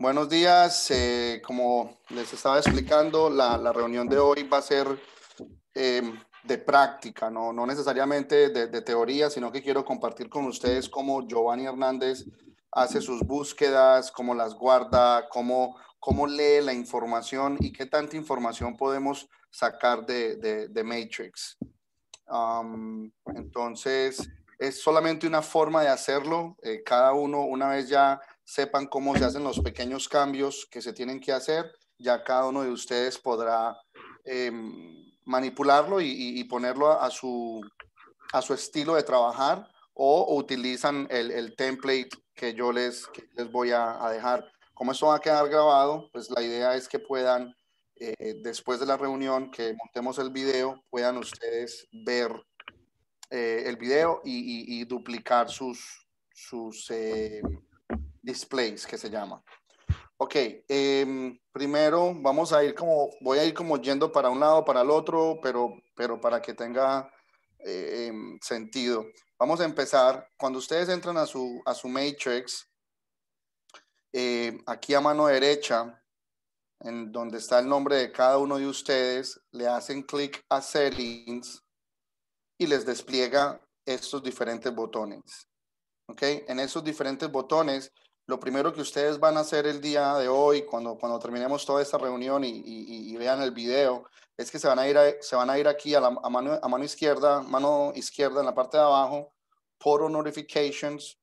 Buenos días. Eh, como les estaba explicando, la, reunión de hoy va a ser eh, de práctica, no, no necesariamente de, teoría, sino que quiero compartir con ustedes cómo Giovanni Hernández hace sus búsquedas, cómo las guarda, cómo, cómo lee la información y qué tanta información podemos sacar de, de, Matrix. entonces, es solamente una forma de hacerlo. Eh, cada uno, una vez ya sepan cómo se hacen los pequeños cambios que se tienen que hacer, ya cada uno de ustedes podrá em, manipularlo y, ponerlo a, su, a su estilo de trabajar o utilizan el, template que yo les, les voy a, dejar. Como esto va a quedar grabado, pues la idea es que puedan, eh, después de la reunión, que montemos el video, puedan ustedes ver eh, el video y, duplicar sus, sus em, displays que se llama. Ok, em, primero vamos a ir como, voy a ir como yendo para un lado, para el otro, pero, pero para que tenga eh, em, sentido. Vamos a empezar, cuando ustedes entran a su, a su matrix, eh, aquí a mano derecha, en donde está el nombre de cada uno de ustedes, le hacen clic a settings y les despliega estos diferentes botones. Ok, en esos diferentes botones lo primero que ustedes van a hacer el día de hoy, cuando, cuando terminemos toda esta reunión y, vean el video, es que se van a ir, se van a ir aquí a, mano, a mano izquierda, mano izquierda en la parte de abajo, por Notifications.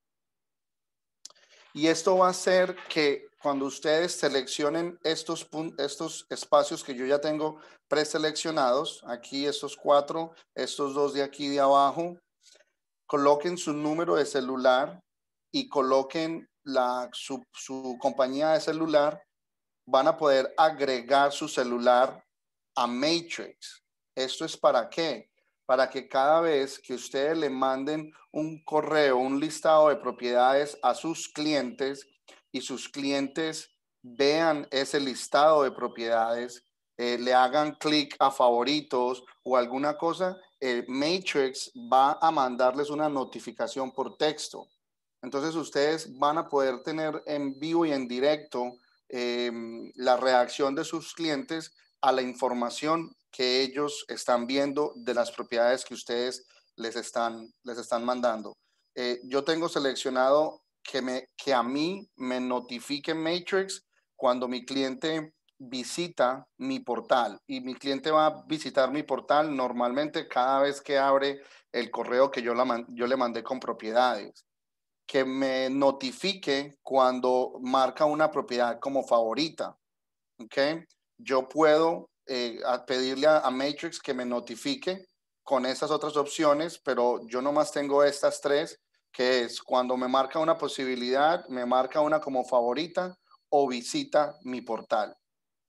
Y esto va a hacer que cuando ustedes seleccionen estos, estos espacios que yo ya tengo preseleccionados, aquí estos cuatro, estos dos de aquí de abajo, coloquen su número de celular y coloquen la, su, compañía de celular, van a poder agregar su celular a Matrix. ¿Esto es para qué? Para que cada vez que ustedes le manden un correo, un listado de propiedades a sus clientes y sus clientes vean ese listado de propiedades, eh, le hagan clic a favoritos o alguna cosa, eh, Matrix va a mandarles una notificación por texto. Entonces ustedes van a poder tener en vivo y en directo em, la reacción de sus clientes a la información que ellos están viendo de las propiedades que ustedes les están, les están mandando. Eh, yo tengo seleccionado que, me, que a mí me notifique Matrix cuando mi cliente visita mi portal y mi cliente va a visitar mi portal normalmente cada vez que abre el correo que yo, yo le mandé con propiedades que me notifique cuando marca una propiedad como favorita. Yo puedo eh, pedirle a, Matrix que me notifique con estas otras opciones, pero yo nomás tengo estas tres, que es cuando me marca una posibilidad, me marca una como favorita o visita mi portal.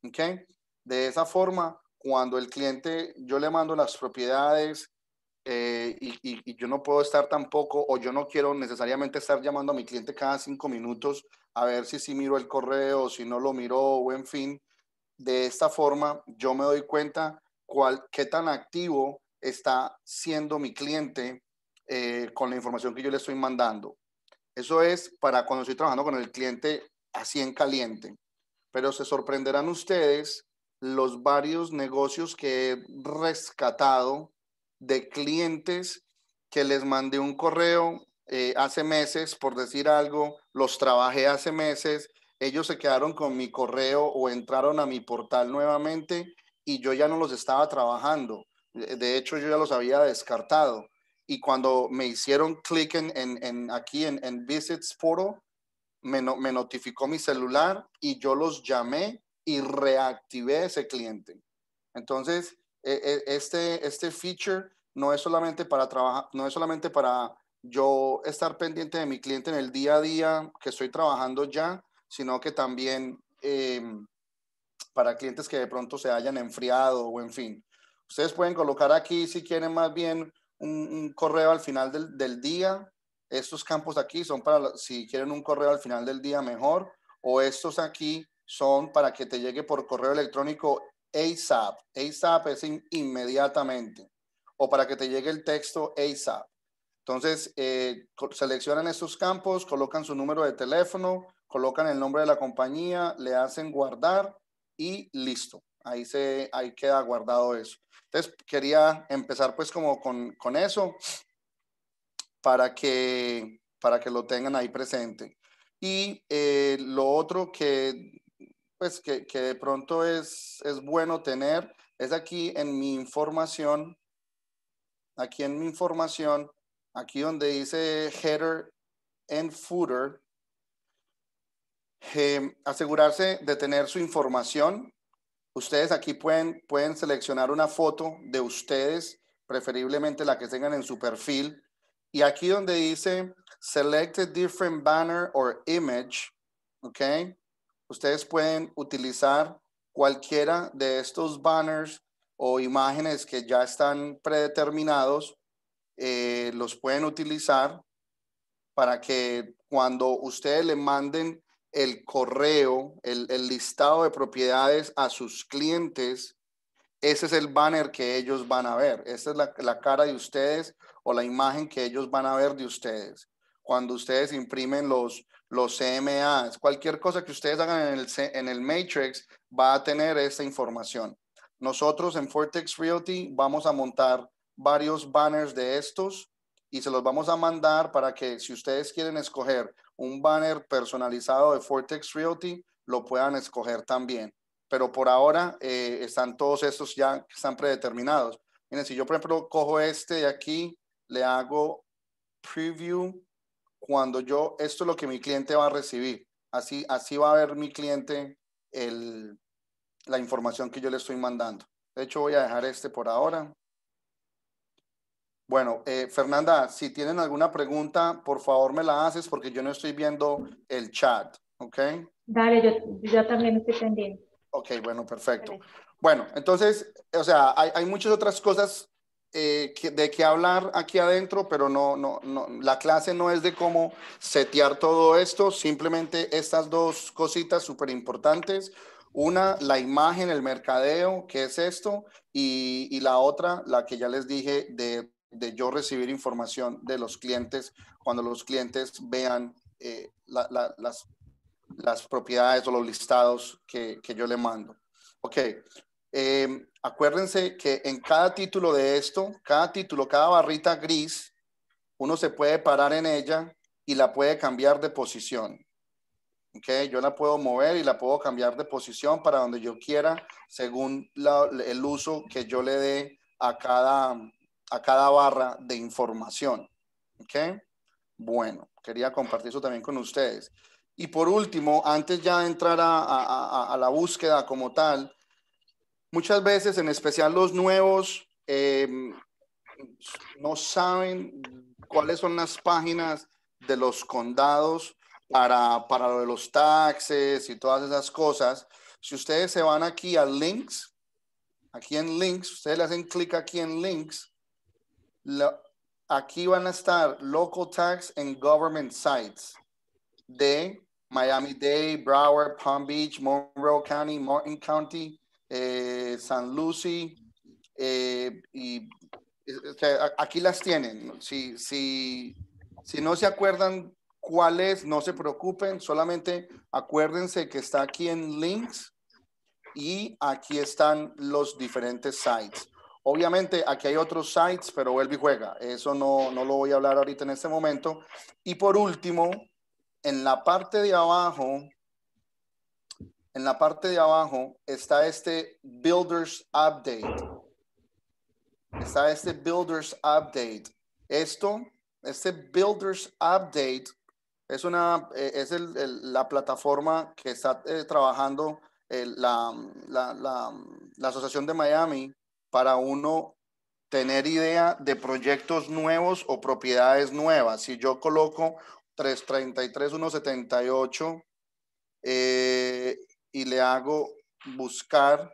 De esa forma, cuando el cliente, yo le mando las propiedades, eh, y, yo no puedo estar tampoco, o yo no quiero necesariamente estar llamando a mi cliente cada cinco minutos a ver si si miro el correo, o si no lo miro, o en fin. De esta forma, yo me doy cuenta cuál, qué tan activo está siendo mi cliente eh, con la información que yo le estoy mandando. Eso es para cuando estoy trabajando con el cliente así en caliente. Pero se sorprenderán ustedes los varios negocios que he rescatado de clientes que les mandé un correo eh, hace meses, por decir algo, los trabajé hace meses, ellos se quedaron con mi correo o entraron a mi portal nuevamente y yo ya no los estaba trabajando. Eh, de hecho, yo ya los había descartado. Y cuando me hicieron clic en, aquí en, en Visits Foro, me, me notificó mi celular y yo los llamé y reactivé ese cliente. Entonces, e, e, este, este feature no es solamente para trabajar, no es solamente para yo estar pendiente de mi cliente en el día a día que estoy trabajando ya, sino que también em, para clientes que de pronto se hayan enfriado o en fin. Ustedes pueden colocar aquí si quieren más bien un, un correo al final del, del, día. Estos campos aquí son para si quieren un correo al final del día mejor o estos aquí son para que te llegue por correo electrónico ASAP. ASAP es inmediatamente. O para que te llegue el texto ASAP. Entonces, eh, seleccionan estos campos, colocan su número de teléfono, colocan el nombre de la compañía, le hacen guardar y listo. Ahí, se, ahí queda guardado eso. Entonces, quería empezar pues como con, eso para que, para que lo tengan ahí presente. Y eh, lo otro que pues que, de pronto es, bueno tener es aquí en mi información, aquí en mi información, aquí donde dice header and footer, eh, asegurarse de tener su información. Ustedes aquí pueden, pueden seleccionar una foto de ustedes, preferiblemente la que tengan en su perfil. Y aquí donde dice select a different banner or image, ¿ok? ustedes pueden utilizar cualquiera de estos banners o imágenes que ya están predeterminados, eh, los pueden utilizar para que cuando ustedes le manden el correo, el, listado de propiedades a sus clientes, ese es el banner que ellos van a ver. Esa es la cara de ustedes o la imagen que ellos van a ver de ustedes cuando ustedes imprimen los, los CMAs, cualquier cosa que ustedes hagan en el, en el Matrix va a tener esta información. Nosotros en Fortex Realty vamos a montar varios banners de estos y se los vamos a mandar para que si ustedes quieren escoger un banner personalizado de Fortex Realty, lo puedan escoger también. Pero por ahora eh, están todos estos ya están predeterminados. Miren, si yo por ejemplo cojo este de aquí, le hago preview cuando yo, esto es lo que mi cliente va a recibir. Así, así va a ver mi cliente la información que yo le estoy mandando. De hecho, voy a dejar este por ahora. Bueno, eh, Fernanda, si tienen alguna pregunta, por favor me la haces porque yo no estoy viendo el chat, ¿ok? Dale, yo, también estoy pendiente. Ok, bueno, perfecto. Bueno, entonces, o sea, hay, hay muchas otras cosas eh, de qué hablar aquí adentro, pero no, no, no, la clase no es de cómo setear todo esto, simplemente estas dos cositas súper importantes. Una, la imagen, el mercadeo, que es esto, y, la otra, la que ya les dije, de, yo recibir información de los clientes cuando los clientes vean eh, las, las, propiedades o los listados que, que yo le mando. Ok, eh, Acuérdense que en cada título de esto, cada título, cada barrita gris, uno se puede parar en ella y la puede cambiar de posición. Okay, yo la puedo mover y la puedo cambiar de posición para donde yo quiera, según el uso que yo le dé a cada, a cada barra de información. Okay. Bueno, quería compartir eso también con ustedes. Y por último, antes ya de entrar a la búsqueda como tal, muchas veces, en especial los nuevos, em, no saben cuáles son las páginas de los condados para, lo de los taxes y todas esas cosas. Si ustedes se van aquí a links, aquí en links, ustedes le hacen clic aquí en links, aquí van a estar local tax and government sites de Miami-Dade, Broward, Palm Beach, Monroe County, Martin County, eh, San Lucy, eh, y aquí las tienen. Si, si, si no se acuerdan cuáles no se preocupen, solamente acuérdense que está aquí en links y aquí están los diferentes sites. Obviamente aquí hay otros sites, pero el y juega. Eso no, no lo voy a hablar ahorita en este momento. Y por último, en la parte de abajo en la parte de abajo está este Builders Update. Está este Builders Update. Esto, este Builders Update es, una, eh, es el, la plataforma que está eh, trabajando eh, la, Asociación de Miami para uno tener idea de proyectos nuevos o propiedades nuevas. Si yo coloco 333.178 eh, y le hago buscar.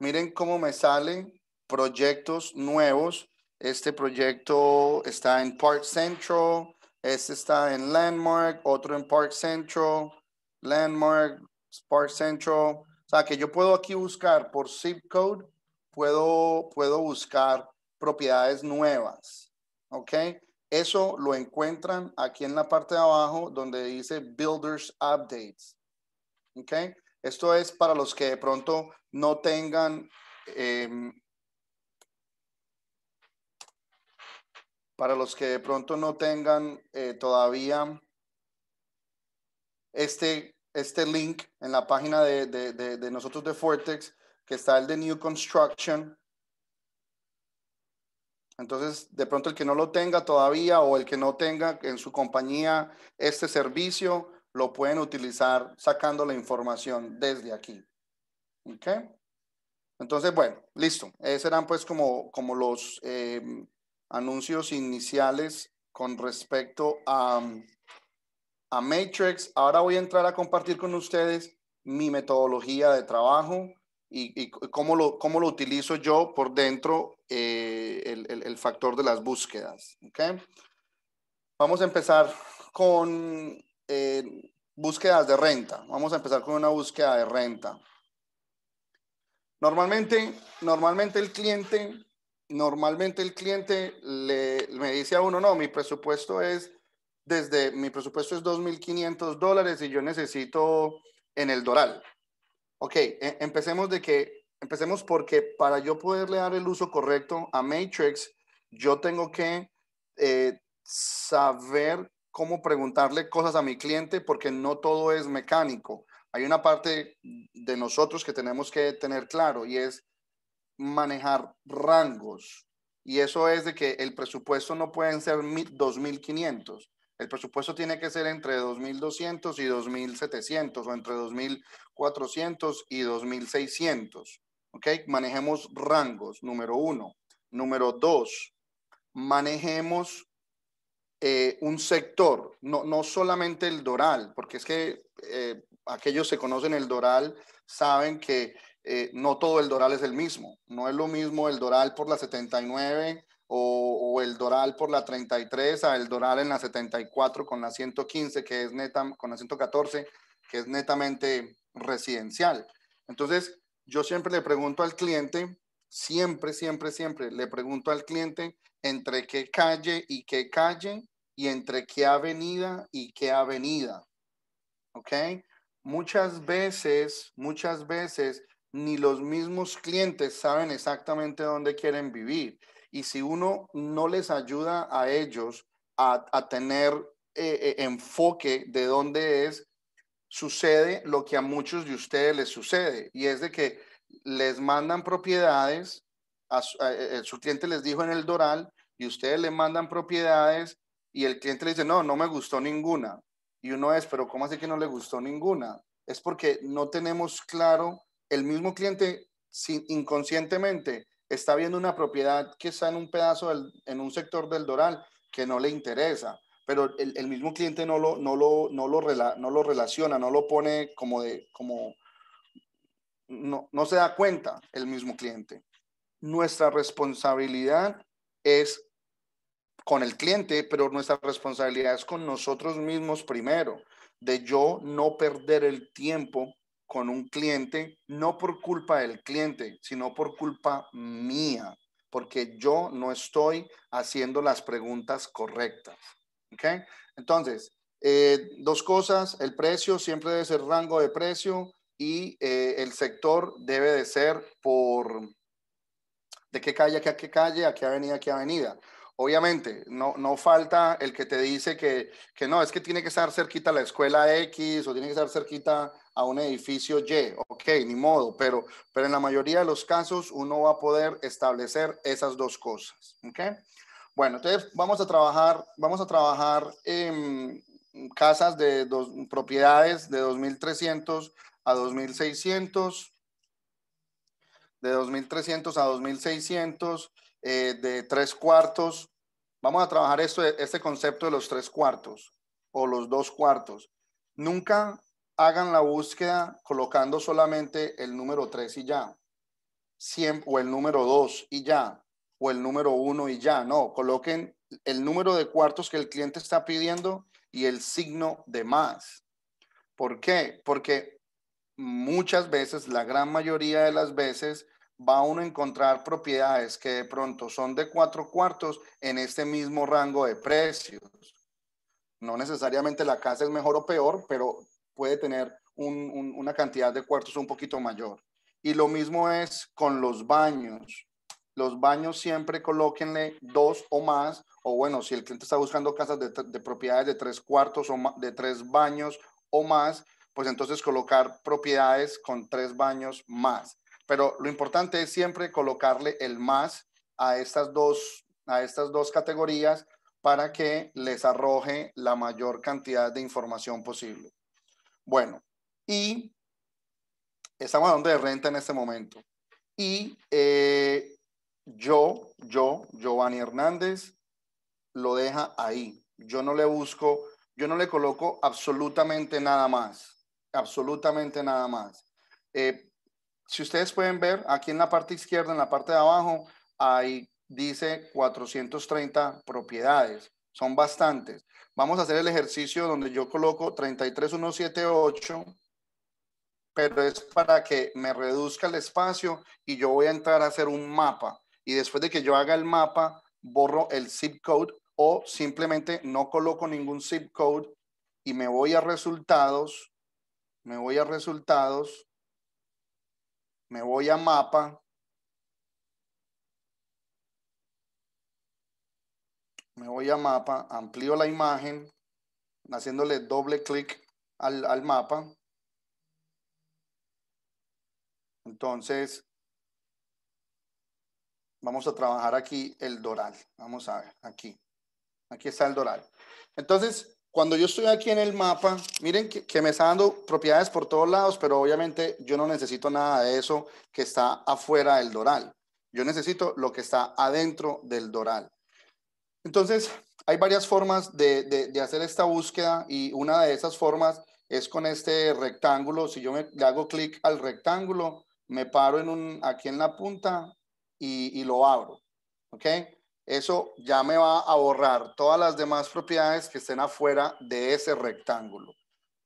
Miren cómo me salen proyectos nuevos. Este proyecto está en Park Central, este está en Landmark, otro en Park Central, Landmark, Park Central. O sea, que yo puedo aquí buscar por zip code, puedo, puedo buscar propiedades nuevas. ¿Ok? Eso lo encuentran aquí en la parte de abajo donde dice Builders Updates. Esto es para los que de pronto no tengan, em, para los que de pronto no tengan eh, todavía este, este link en la página de, de nosotros de Fortex, que está el de New Construction, entonces, de pronto el que no lo tenga todavía o el que no tenga en su compañía este servicio, lo pueden utilizar sacando la información desde aquí. ¿Ok? Entonces, bueno, listo. Esos eran pues como, como los eh, anuncios iniciales con respecto a, a Matrix. Ahora voy a entrar a compartir con ustedes mi metodología de trabajo y, cómo, lo, cómo lo utilizo yo por dentro eh, el, el, factor de las búsquedas. ¿Ok? Vamos a empezar con eh, búsquedas de renta. Vamos a empezar con una búsqueda de renta. Normalmente, normalmente el cliente, normalmente el cliente le, me dice a uno, no, mi presupuesto es desde, mi presupuesto es 2.500 dólares y yo necesito en el Doral. Ok, e, empecemos de que, empecemos porque para yo poderle dar el uso correcto a Matrix, yo tengo que eh, saber cómo preguntarle cosas a mi cliente porque no todo es mecánico. Hay una parte de nosotros que tenemos que tener claro y es manejar rangos. Y eso es de que el presupuesto no pueden ser 2.500. El presupuesto tiene que ser entre 2.200 y 2.700 o entre 2.400 y 2.600. ¿Ok? Manejemos rangos, número uno. Número dos, manejemos eh, un sector, no, solamente el Doral, porque es que eh, aquellos que conocen el Doral saben que eh, no todo el Doral es el mismo, no es lo mismo el Doral por la 79 o, o, el Doral por la 33 a el Doral en la 74 con la 115, que es neta, con la 114, que es netamente residencial. Entonces, yo siempre le pregunto al cliente, siempre, siempre, siempre le pregunto al cliente entre qué calle y qué calle y entre qué avenida y qué avenida. ¿Ok? Muchas veces, muchas veces ni los mismos clientes saben exactamente dónde quieren vivir. Y si uno no les ayuda a ellos a, tener eh, eh, enfoque de dónde es, sucede lo que a muchos de ustedes les sucede. Y es de que les mandan propiedades eh, eh, su, cliente les dijo en el Doral y ustedes le mandan propiedades y el cliente le dice, no, no me gustó ninguna. Y uno es, pero ¿cómo hace que no le gustó ninguna? Es porque no tenemos claro, el mismo cliente sin, inconscientemente está viendo una propiedad que está en un pedazo, en un sector del Doral que no le interesa, pero el, mismo cliente no lo, no, lo, no, lo no lo relaciona, no lo pone como de, como, no se da cuenta el mismo cliente nuestra responsabilidad es con el cliente, pero nuestra responsabilidad es con nosotros mismos primero, de yo no perder el tiempo con un cliente, no por culpa del cliente, sino por culpa mía, porque yo no estoy haciendo las preguntas correctas. ¿Okay? Entonces, eh, dos cosas, el precio siempre debe ser rango de precio y eh, el sector debe de ser por, de qué calle a qué calle, a qué avenida a qué avenida. Obviamente, no, no falta el que te dice que, no, es que tiene que estar cerquita la escuela X o tiene que estar cerquita a un edificio Y. Ok, ni modo, pero, pero en la mayoría de los casos uno va a poder establecer esas dos cosas. ¿ok? Bueno, entonces vamos a trabajar, vamos a trabajar en casas de dos, propiedades de 2.300 a 2.600 de 2.300 a 2.600, eh, de tres cuartos. Vamos a trabajar esto, este concepto de los tres cuartos o los dos cuartos. Nunca hagan la búsqueda colocando solamente el número tres y ya, o el número dos y ya, o el número uno y ya. No, coloquen el número de cuartos que el cliente está pidiendo y el signo de más. ¿Por qué? Porque muchas veces, la gran mayoría de las veces, va uno a encontrar propiedades que de pronto son de cuatro cuartos en este mismo rango de precios. No necesariamente la casa es mejor o peor, pero puede tener una cantidad de cuartos un poquito mayor. Y lo mismo es con los baños. Los baños siempre colóquenle dos o más, o bueno, si el cliente está buscando casas de, de propiedades de tres cuartos o de tres baños o más, pues entonces colocar propiedades con tres baños más. Pero lo importante es siempre colocarle el más a estas dos, a estas dos categorías para que les arroje la mayor cantidad de información posible. Bueno, y estamos donde de renta en este momento. Y eh, yo, yo, Giovanni Hernández, lo deja ahí. Yo no le busco, yo no le coloco absolutamente nada más absolutamente nada más. Eh, si ustedes pueden ver, aquí en la parte izquierda, en la parte de abajo, hay, dice 430 propiedades. Son bastantes. Vamos a hacer el ejercicio donde yo coloco 33178, pero es para que me reduzca el espacio y yo voy a entrar a hacer un mapa. Y después de que yo haga el mapa, borro el zip code o simplemente no coloco ningún zip code y me voy a resultados me voy a resultados, me voy a mapa, me voy a mapa, amplío la imagen, haciéndole doble clic al, mapa. Entonces, vamos a trabajar aquí el doral. Vamos a ver, aquí. Aquí está el doral. Entonces, cuando yo estoy aquí en el mapa, miren que, me está dando propiedades por todos lados, pero obviamente yo no necesito nada de eso que está afuera del doral. Yo necesito lo que está adentro del doral. Entonces, hay varias formas de, hacer esta búsqueda y una de esas formas es con este rectángulo. Si yo me, hago clic al rectángulo, me paro en un, aquí en la punta y, y lo abro. ¿Ok? eso ya me va a borrar todas las demás propiedades que estén afuera de ese rectángulo.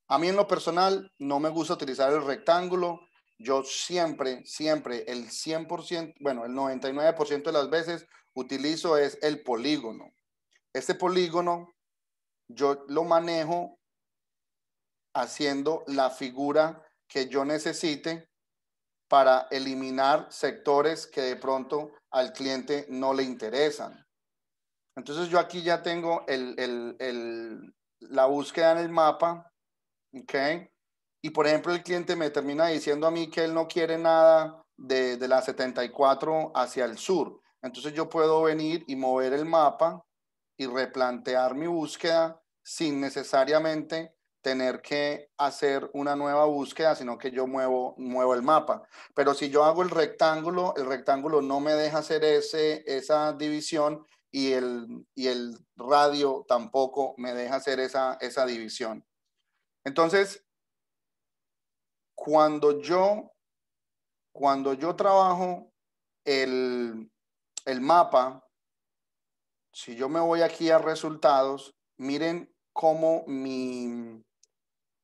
A mí en lo personal no me gusta utilizar el rectángulo. Yo siempre, siempre, el 100%, bueno, el 99% de las veces utilizo es el polígono. Este polígono yo lo manejo haciendo la figura que yo necesite para eliminar sectores que de pronto al cliente no le interesan. Entonces yo aquí ya tengo la búsqueda en el mapa, ¿ok? Y por ejemplo el cliente me termina diciendo a mí que él no quiere nada de, de la 74 hacia el sur. Entonces yo puedo venir y mover el mapa y replantear mi búsqueda sin necesariamente tener que hacer una nueva búsqueda, sino que yo muevo, el mapa. Pero si yo hago el rectángulo, el rectángulo no me deja hacer ese, esa división y el, el radio tampoco me deja hacer esa, esa división. Entonces, cuando yo, cuando yo trabajo el, el mapa, si yo me voy aquí a resultados, miren cómo mi,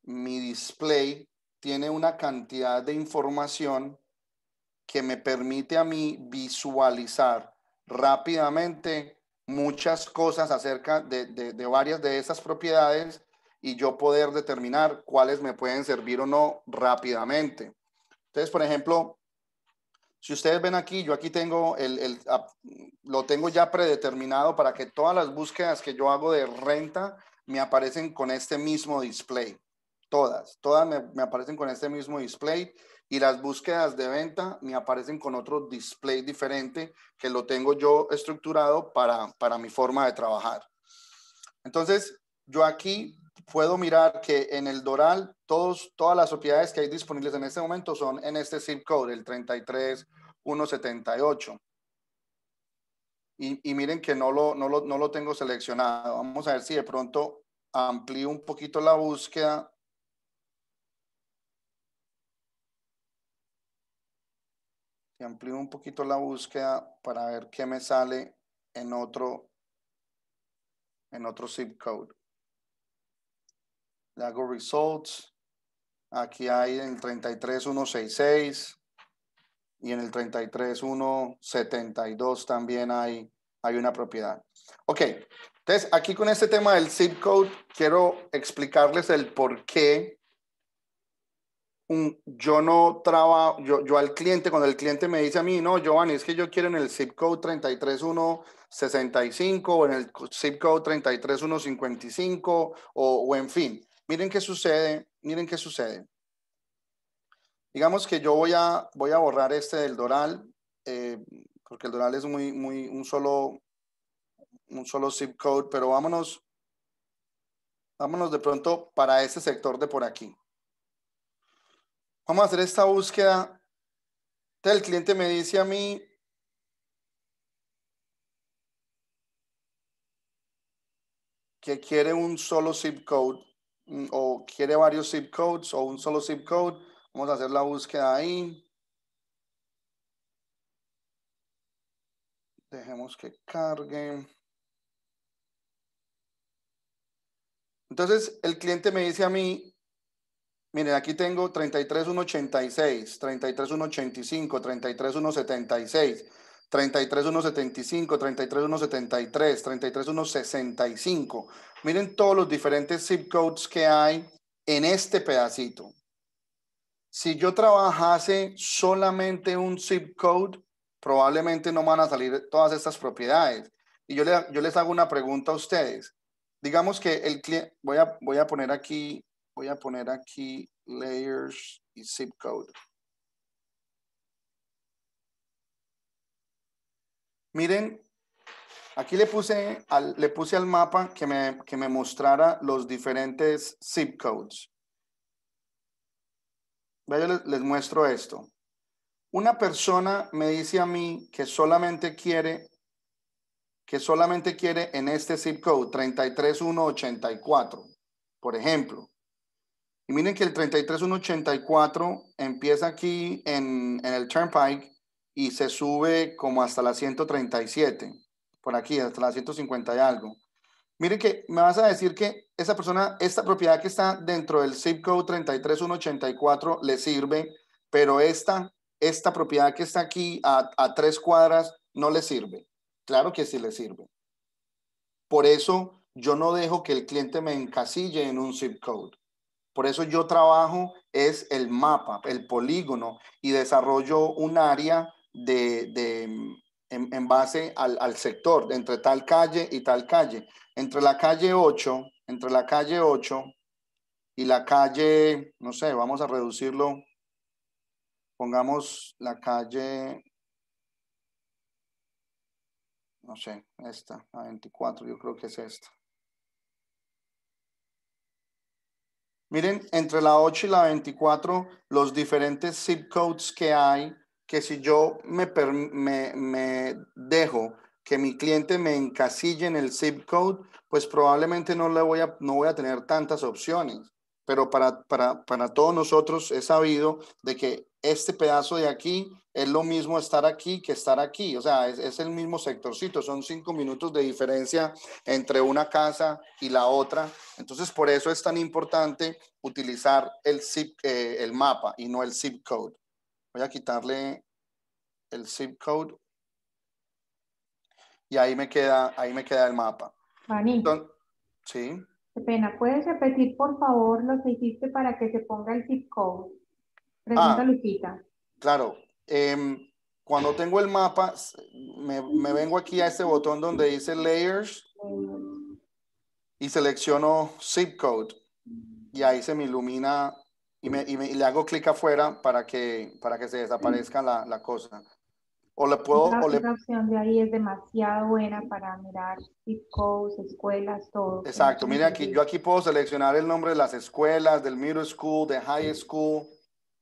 mi display tiene una cantidad de información que me permite a mí visualizar rápidamente muchas cosas acerca de, de, varias de esas propiedades y yo poder determinar cuáles me pueden servir o no rápidamente. Entonces, por ejemplo, si ustedes ven aquí, yo aquí tengo el, el, lo tengo ya predeterminado para que todas las búsquedas que yo hago de renta me aparecen con este mismo display todas, todas me, aparecen con este mismo display y las búsquedas de venta me aparecen con otro display diferente que lo tengo yo estructurado para, para mi forma de trabajar. Entonces, yo aquí puedo mirar que en el Doral todos, todas las propiedades que hay disponibles en este momento son en este zip code, el 33178. Y, y miren que no lo, no, lo, no lo tengo seleccionado. Vamos a ver si de pronto amplío un poquito la búsqueda y amplío un poquito la búsqueda para ver qué me sale en otro, en otro zip code. Lago hago results. Aquí hay en 33166 y en el 33172 también hay, hay una propiedad. Ok, entonces aquí con este tema del zip code quiero explicarles el por qué yo no trabajo, yo, al cliente, cuando el cliente me dice a mí, no, Giovanni, es que yo quiero en el zip code 33165 o en el zip code 33155 o, o en fin. Miren qué sucede, miren qué sucede. Digamos que yo voy a, voy a borrar este del Doral, eh, porque el Doral es muy, muy, un solo, un solo zip code, pero vámonos, vámonos de pronto para este sector de por aquí. Vamos a hacer esta búsqueda. el cliente me dice a mí, que quiere un solo zip code mm, o quiere varios zip codes o un solo zip code. Vamos a hacer la búsqueda ahí. Dejemos que cargue. Entonces el cliente me dice a mí Miren, aquí tengo 33186, 33185, 33176, 33175, 33173, 33165. Miren todos los diferentes zip codes que hay en este pedacito. Si yo trabajase solamente un zip code, probablemente no van a salir todas estas propiedades. Y yo, yo les hago una pregunta a ustedes. Digamos que el cliente, voy a, voy a poner aquí voy a poner aquí layers y zip code. Miren, aquí le puse al, le puse al mapa que me, que me mostrara los diferentes zip codes. les, muestro esto. Una persona me dice a mí que solamente quiere que solamente quiere en este zip code 33184, por ejemplo. Y miren que el 33184 empieza aquí en, el Turnpike y se sube como hasta la 137, por aquí, hasta la 150 y algo. Miren que me vas a decir que esa persona, esta propiedad que está dentro del zip code 33184 le sirve, pero esta, esta propiedad que está aquí a, a tres cuadras no le sirve. Claro que sí le sirve. Por eso yo no dejo que el cliente me encasille en un zip code. Por eso yo trabajo es el mapa, el polígono y desarrollo un área de, mm, en, base al, sector, entre tal calle y tal calle. Entre la calle 8, entre la calle 8 y la calle, no sé, vamos a reducirlo, pongamos la calle, no sé, esta, la 24, yo creo que es esta. Miren, entre la 8 y la 24, los diferentes zip codes que hay, que si yo me, dejo que mi cliente me encasille en el zip code, pues probablemente no, le voy a, no voy a tener tantas opciones pero para, todos nosotros es sabido de que este pedazo de aquí es lo mismo estar aquí que estar aquí, o sea, es, el mismo sectorcito, son cinco minutos de diferencia entre una casa y la otra, entonces por eso es tan importante utilizar el, zip, eh, el mapa y no el zip code. Voy a quitarle el zip code y ahí me queda, ahí me queda el mapa. Entonces, sí pena, ¿puedes repetir por favor lo que hiciste para que se ponga el zip code? Pregunta ah, Claro. Em, cuando tengo el mapa, me, vengo aquí a este botón donde dice Layers y selecciono Zip Code. Y ahí se me ilumina y, le hago clic afuera para que, para que se desaparezca la, la cosa. O le puedo... La, o opción de ahí es demasiado buena para mirar tipos, escuelas, todo. Exacto, mire aquí, yo aquí puedo seleccionar el nombre de las escuelas, del middle school, de high school.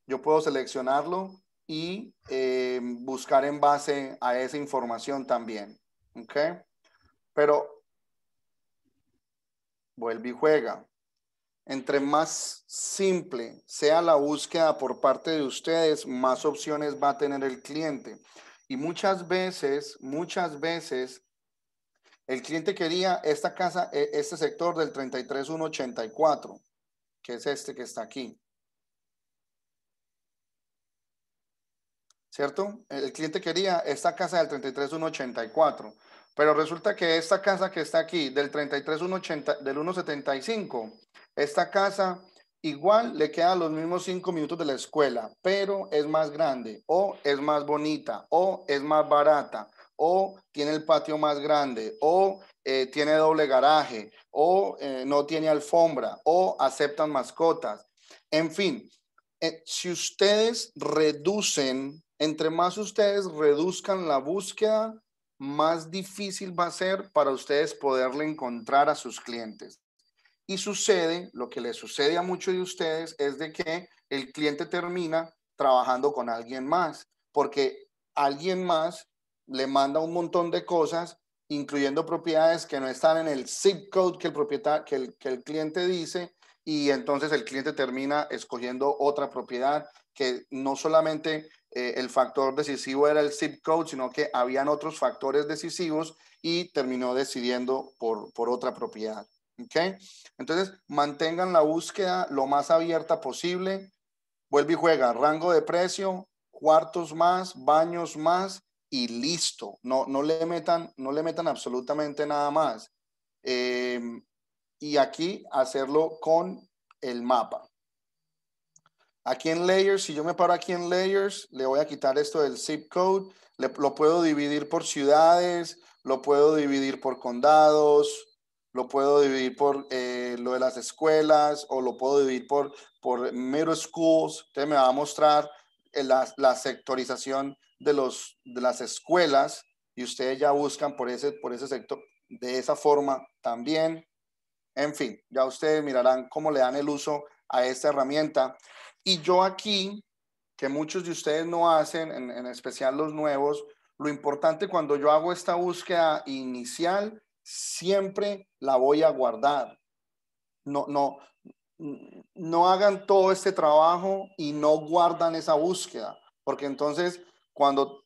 Yo puedo seleccionarlo y eh, buscar en base a esa información también. ¿Ok? Pero vuelve y juega. Entre más simple sea la búsqueda por parte de ustedes, más opciones va a tener el cliente. Y muchas veces, muchas veces, el cliente quería esta casa, e, este sector del 33184, que es este que está aquí. ¿Cierto? El cliente quería esta casa del 33184, pero resulta que esta casa que está aquí, del 33180, del 175, esta casa Igual le quedan los mismos cinco minutos de la escuela, pero es más grande, o es más bonita, o es más barata, o tiene el patio más grande, o eh, tiene doble garaje, o eh, no tiene alfombra, o aceptan mascotas. En fin, eh, si ustedes reducen, entre más ustedes reduzcan la búsqueda, más difícil va a ser para ustedes poderle encontrar a sus clientes y sucede, lo que le sucede a muchos de ustedes es de que el cliente termina trabajando con alguien más, porque alguien más le manda un montón de cosas, incluyendo propiedades que no están en el zip code que el, propietario, que el, cliente dice, y entonces el cliente termina escogiendo otra propiedad que no solamente eh, el factor decisivo era el zip code, sino que habían otros factores decisivos y terminó decidiendo por, por otra propiedad. ¿ok? Entonces, mantengan la búsqueda lo más abierta posible. Vuelve y juega, rango de precio, cuartos más, baños más y listo. No, no, le, metan, no le metan absolutamente nada más. Em, y aquí hacerlo con el mapa. Aquí en Layers, si yo me paro aquí en Layers, le voy a quitar esto del zip code. lo puedo dividir por ciudades, lo puedo dividir por condados, lo puedo dividir por eh, lo de las escuelas o lo puedo dividir por, por middle schools. Usted me va a mostrar eh, la, la, sectorización de, los, de las escuelas y ustedes ya buscan por ese, por ese sector de esa forma también. En fin, ya ustedes mirarán cómo le dan el uso a esta herramienta. Y yo aquí, que muchos de ustedes no hacen, en, en especial los nuevos, lo importante cuando yo hago esta búsqueda inicial siempre la voy a guardar. No, no, no hagan todo este trabajo y no guardan esa búsqueda, porque entonces cuando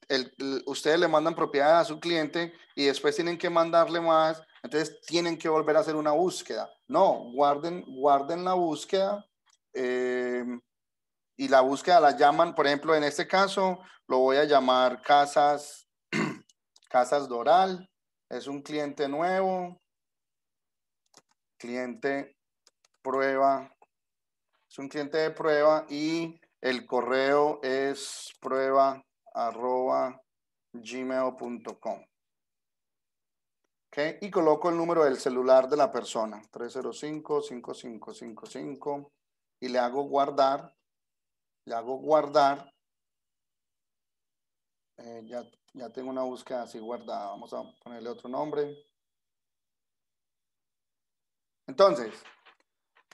ustedes le mandan propiedad a su cliente y después tienen que mandarle más, entonces tienen que volver a hacer una búsqueda. No, guarden, guarden la búsqueda eh, y la búsqueda la llaman, por ejemplo, en este caso lo voy a llamar casas, casas Doral es un cliente nuevo, cliente prueba, es un cliente de prueba y el correo es prueba arroba gmail.com. Y coloco el número del celular de la persona, 305-5555, y le hago guardar, le hago guardar, eh, ya, tengo una búsqueda así guardada. Vamos a ponerle otro nombre. Entonces,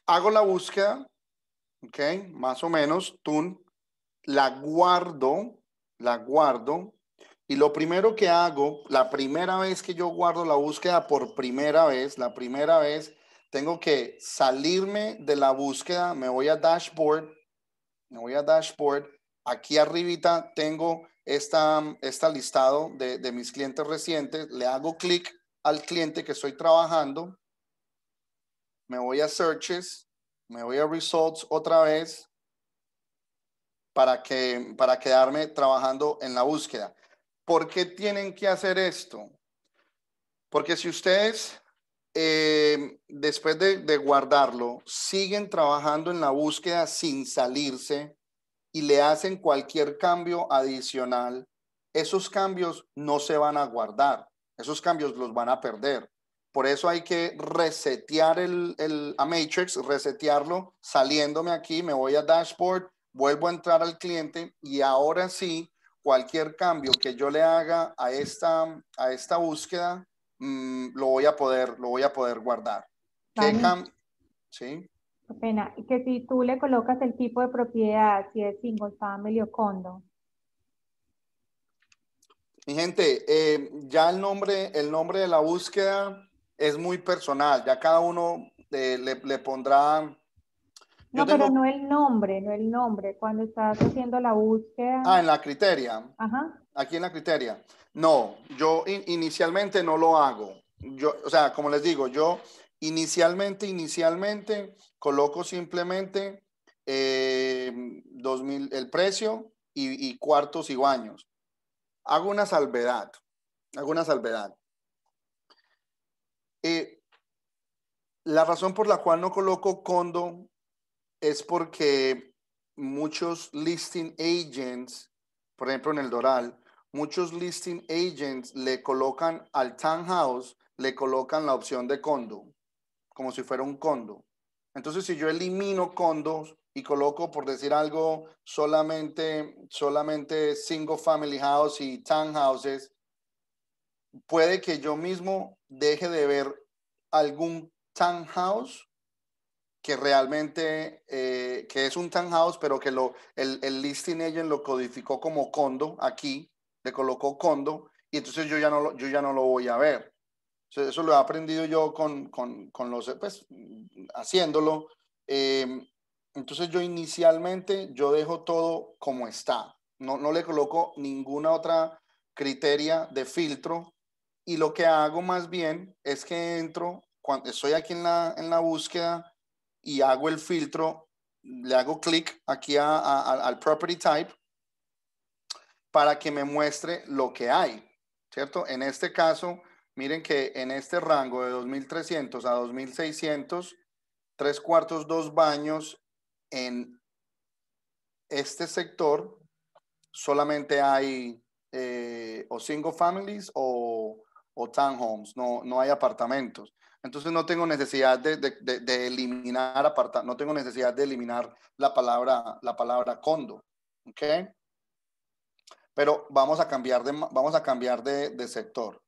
hago la búsqueda, ¿ok? Más o menos, tun, la guardo, la guardo. Y lo primero que hago, la primera vez que yo guardo la búsqueda por primera vez, la primera vez, tengo que salirme de la búsqueda, me voy a dashboard, me voy a dashboard, aquí arribita tengo esta, esta listado de, mis clientes recientes, le hago clic al cliente que estoy trabajando, me voy a searches, me voy a results otra vez para, que, para quedarme trabajando en la búsqueda. ¿Por qué tienen que hacer esto? Porque si ustedes, eh, después de guardarlo, siguen trabajando en la búsqueda sin salirse le hacen cualquier cambio adicional, esos cambios no se van a guardar, esos cambios los van a perder. Por eso hay que resetear el, el, a Matrix, resetearlo, saliéndome aquí, me voy a dashboard, vuelvo a entrar al cliente y ahora sí, cualquier cambio que yo le haga a esta, a esta búsqueda, mm, lo, voy a poder, lo voy a poder guardar. ¿Sí? pena. Y que si tú le colocas el tipo de propiedad, si es single family o condo. Mi gente, eh, ya el nombre, el nombre de la búsqueda es muy personal. Ya cada uno eh, le, le, pondrá. no, pero no el nombre, no el nombre. Cuando estás haciendo la búsqueda. Ah, en la criteria. Ajá. Aquí en la criteria. No, yo inicialmente no lo hago. Yo, o sea, como les digo, yo Inicialmente, inicialmente, coloco simplemente eh, el precio y, cuartos y baños. Hago una salvedad, hago una salvedad. Eh, la razón por la cual no coloco condo es porque muchos listing agents, por ejemplo en el Doral, muchos listing agents le colocan al townhouse, le colocan la opción de condo como si fuera un condo. Entonces, si yo elimino condos y coloco, por decir algo, solamente, solamente single family house y townhouses, puede que yo mismo deje de ver algún townhouse que realmente, eh, que es un townhouse, pero que lo, el, el listing agent lo codificó como condo aquí, le colocó condo, y entonces yo ya no yo ya no lo voy a ver. Eso lo he aprendido yo con, los, pues, haciéndolo. Em, entonces yo inicialmente, yo dejo todo como está. No, le coloco ninguna otra criteria de filtro. Y lo que hago más bien es que entro, cuando estoy aquí en la, búsqueda y hago el filtro, le hago clic aquí al property type para que me muestre lo que hay, ¿cierto? En este caso, Miren que en este rango de 2.300 a 2.600, tres cuartos, dos baños, en este sector solamente hay eh, o single families o, o townhomes, no, no hay apartamentos. Entonces no tengo necesidad de, eliminar aparta, no tengo necesidad de eliminar la palabra, la palabra condo. okay Pero vamos a cambiar vamos a cambiar de, sector.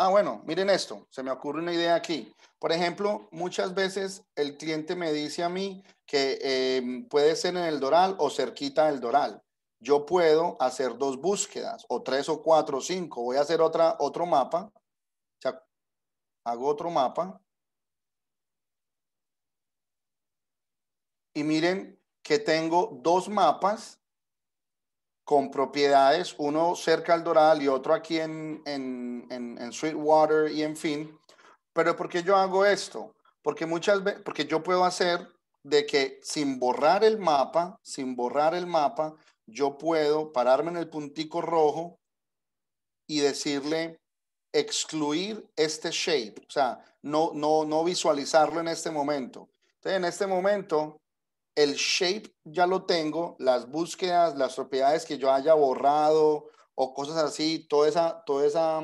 Ah, bueno, miren esto, se me ocurre una idea aquí. Por ejemplo, muchas veces el cliente me dice a mí que eh, puede ser en el Doral o cerquita del Doral. Yo puedo hacer dos búsquedas o tres o cuatro o cinco. Voy a hacer otra, otro mapa. hago otro mapa. Y miren que tengo dos mapas con propiedades, uno cerca al Doral y otro aquí en, en, en, Sweetwater y en fin. Pero ¿por qué yo hago esto? Porque muchas veces, porque yo puedo hacer de que sin borrar el mapa, sin borrar el mapa, yo puedo pararme en el puntico rojo y decirle excluir este shape, o sea, no, no, no visualizarlo en este momento. Entonces, en este momento, el shape ya lo tengo, las búsquedas, las propiedades que yo haya borrado o cosas así, todo esa, toda esa,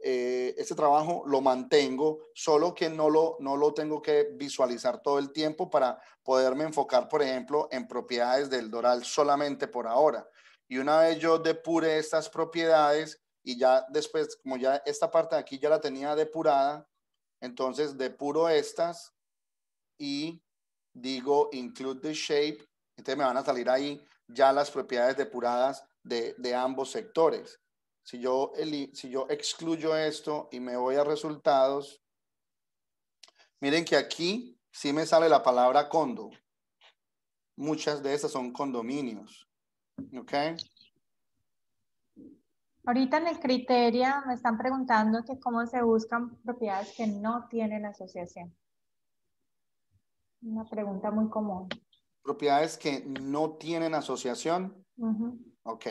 eh, este trabajo lo mantengo, solo que no lo, no lo tengo que visualizar todo el tiempo para poderme enfocar, por ejemplo, en propiedades del Doral solamente por ahora. Y una vez yo depure estas propiedades y ya después, como ya esta parte de aquí ya la tenía depurada, entonces depuro estas y digo include the shape, entonces me van a salir ahí ya las propiedades depuradas de, de ambos sectores. Si yo, si yo excluyo esto y me voy a resultados, miren que aquí sí me sale la palabra condo. Muchas de esas son condominios. ¿Ok? Ahorita en el criterio me están preguntando que cómo se buscan propiedades que no tienen asociación. Una pregunta muy común. Propiedades que no tienen asociación. Ok.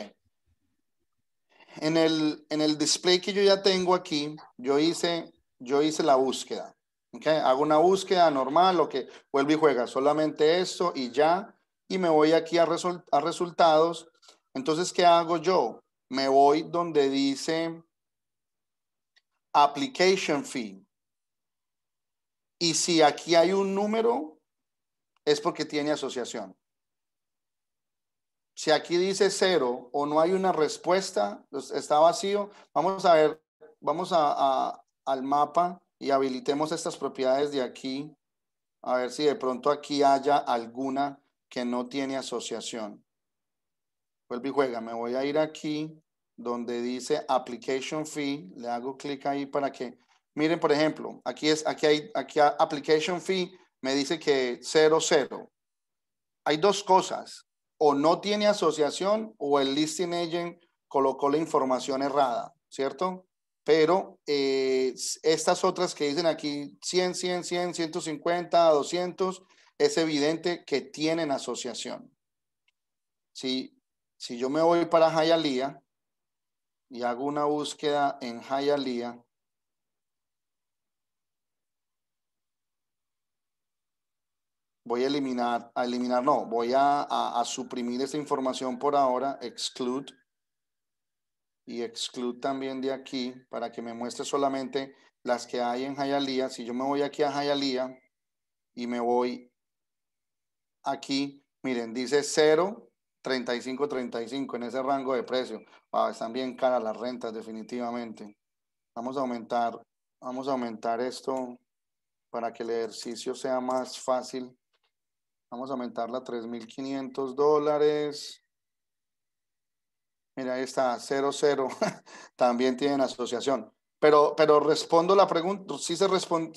En el, en el display que yo ya tengo aquí, yo hice, yo hice la búsqueda. Okay. Hago una búsqueda normal, lo que vuelve y juega, solamente esto y ya. Y me voy aquí a, a resultados. Entonces, ¿qué hago yo? Me voy donde dice application fee. Y si aquí hay un número, es porque tiene asociación. Si aquí dice cero o no hay una respuesta, pues, está vacío, vamos a ver, vamos al mapa y habilitemos estas propiedades de aquí, a ver si de pronto aquí haya alguna que no tiene asociación. Vuelve y juega, me voy a ir aquí donde dice application fee, le hago clic ahí para que, miren por ejemplo, aquí es, aquí hay, aquí application fee, me dice que 00. Hay dos cosas, o no tiene asociación o el listing agent colocó la información errada, ¿cierto? Pero eh, estas otras que dicen aquí 100, 100, 100, 150, 200, es evidente que tienen asociación. Si, si yo me voy para Hayalía y hago una búsqueda en Hayalía, voy a eliminar, a eliminar, no, voy a, suprimir esta información por ahora, exclude, y exclude también de aquí para que me muestre solamente las que hay en Hialeah. Si yo me voy aquí a Hialeah y me voy aquí, miren, dice 0, 35, 35 en ese rango de precio. Ah, están bien caras las rentas definitivamente. Vamos a aumentar, vamos a aumentar esto para que el ejercicio sea más fácil Vamos a aumentarla a 3.500 dólares. Mira, ahí está, 00. También tienen asociación. Pero, pero respondo la pregunta, ¿sí, se respond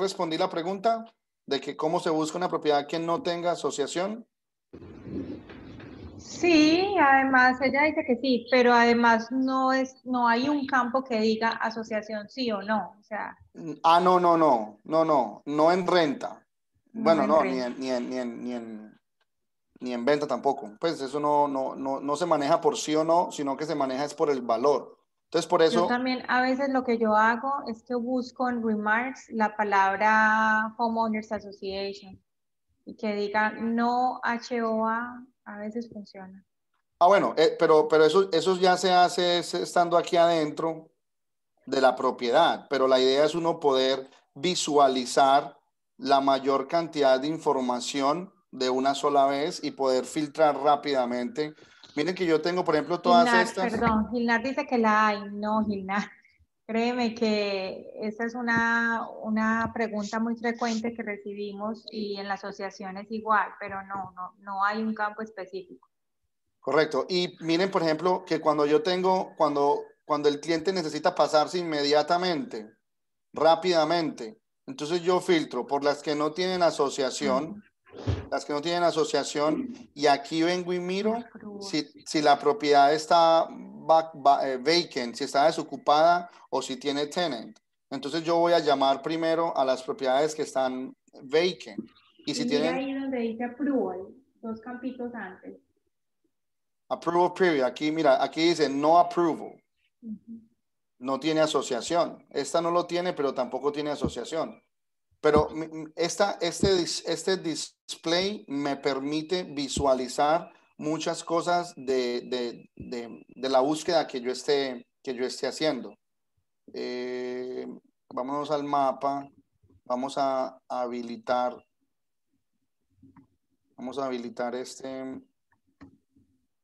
respondí la pregunta de que cómo se busca una propiedad que no tenga asociación. Sí, además ella dice que sí, pero además no es, no hay un campo que diga asociación sí o no. O sea. Ah, no, no, no, no, no, no en renta. Bueno, no, ni en, ni, en, ni, ni, ni venta tampoco. Pues eso no, no, no, no se maneja por sí o no, sino que se maneja es por el valor. Entonces, por eso... Yo también a veces lo que yo hago es que busco en Remarks la palabra Homeowners Association y que diga no HOA, a veces funciona. Ah, bueno, eh, pero, pero eso, eso ya se hace estando aquí adentro de la propiedad, pero la idea es uno poder visualizar la mayor cantidad de información de una sola vez y poder filtrar rápidamente. Miren que yo tengo, por ejemplo, todas estas. Perdón, Gilnar dice que la hay. No, Gilnar. Créeme que esa es una, pregunta muy frecuente que recibimos y en la asociación es igual, pero no, no, no hay un campo específico. Correcto. Y miren, por ejemplo, que cuando yo tengo, cuando, cuando el cliente necesita pasarse inmediatamente, rápidamente, entonces yo filtro por las que no tienen asociación, las que no tienen asociación, y aquí vengo y miro si, la propiedad está eh, vacant, si está desocupada o si tiene tenant. Entonces yo voy a llamar primero a las propiedades que están vacant. Y si tienen... ahí donde dice approval, dos campitos antes. Approval period. Aquí, mira, aquí dice no approval no tiene asociación. Esta no lo tiene, pero tampoco tiene asociación. Pero este, este display me permite visualizar muchas cosas de, la búsqueda que yo esté, que yo esté haciendo. vamos eh, vámonos al mapa. Vamos a habilitar. Vamos a habilitar este,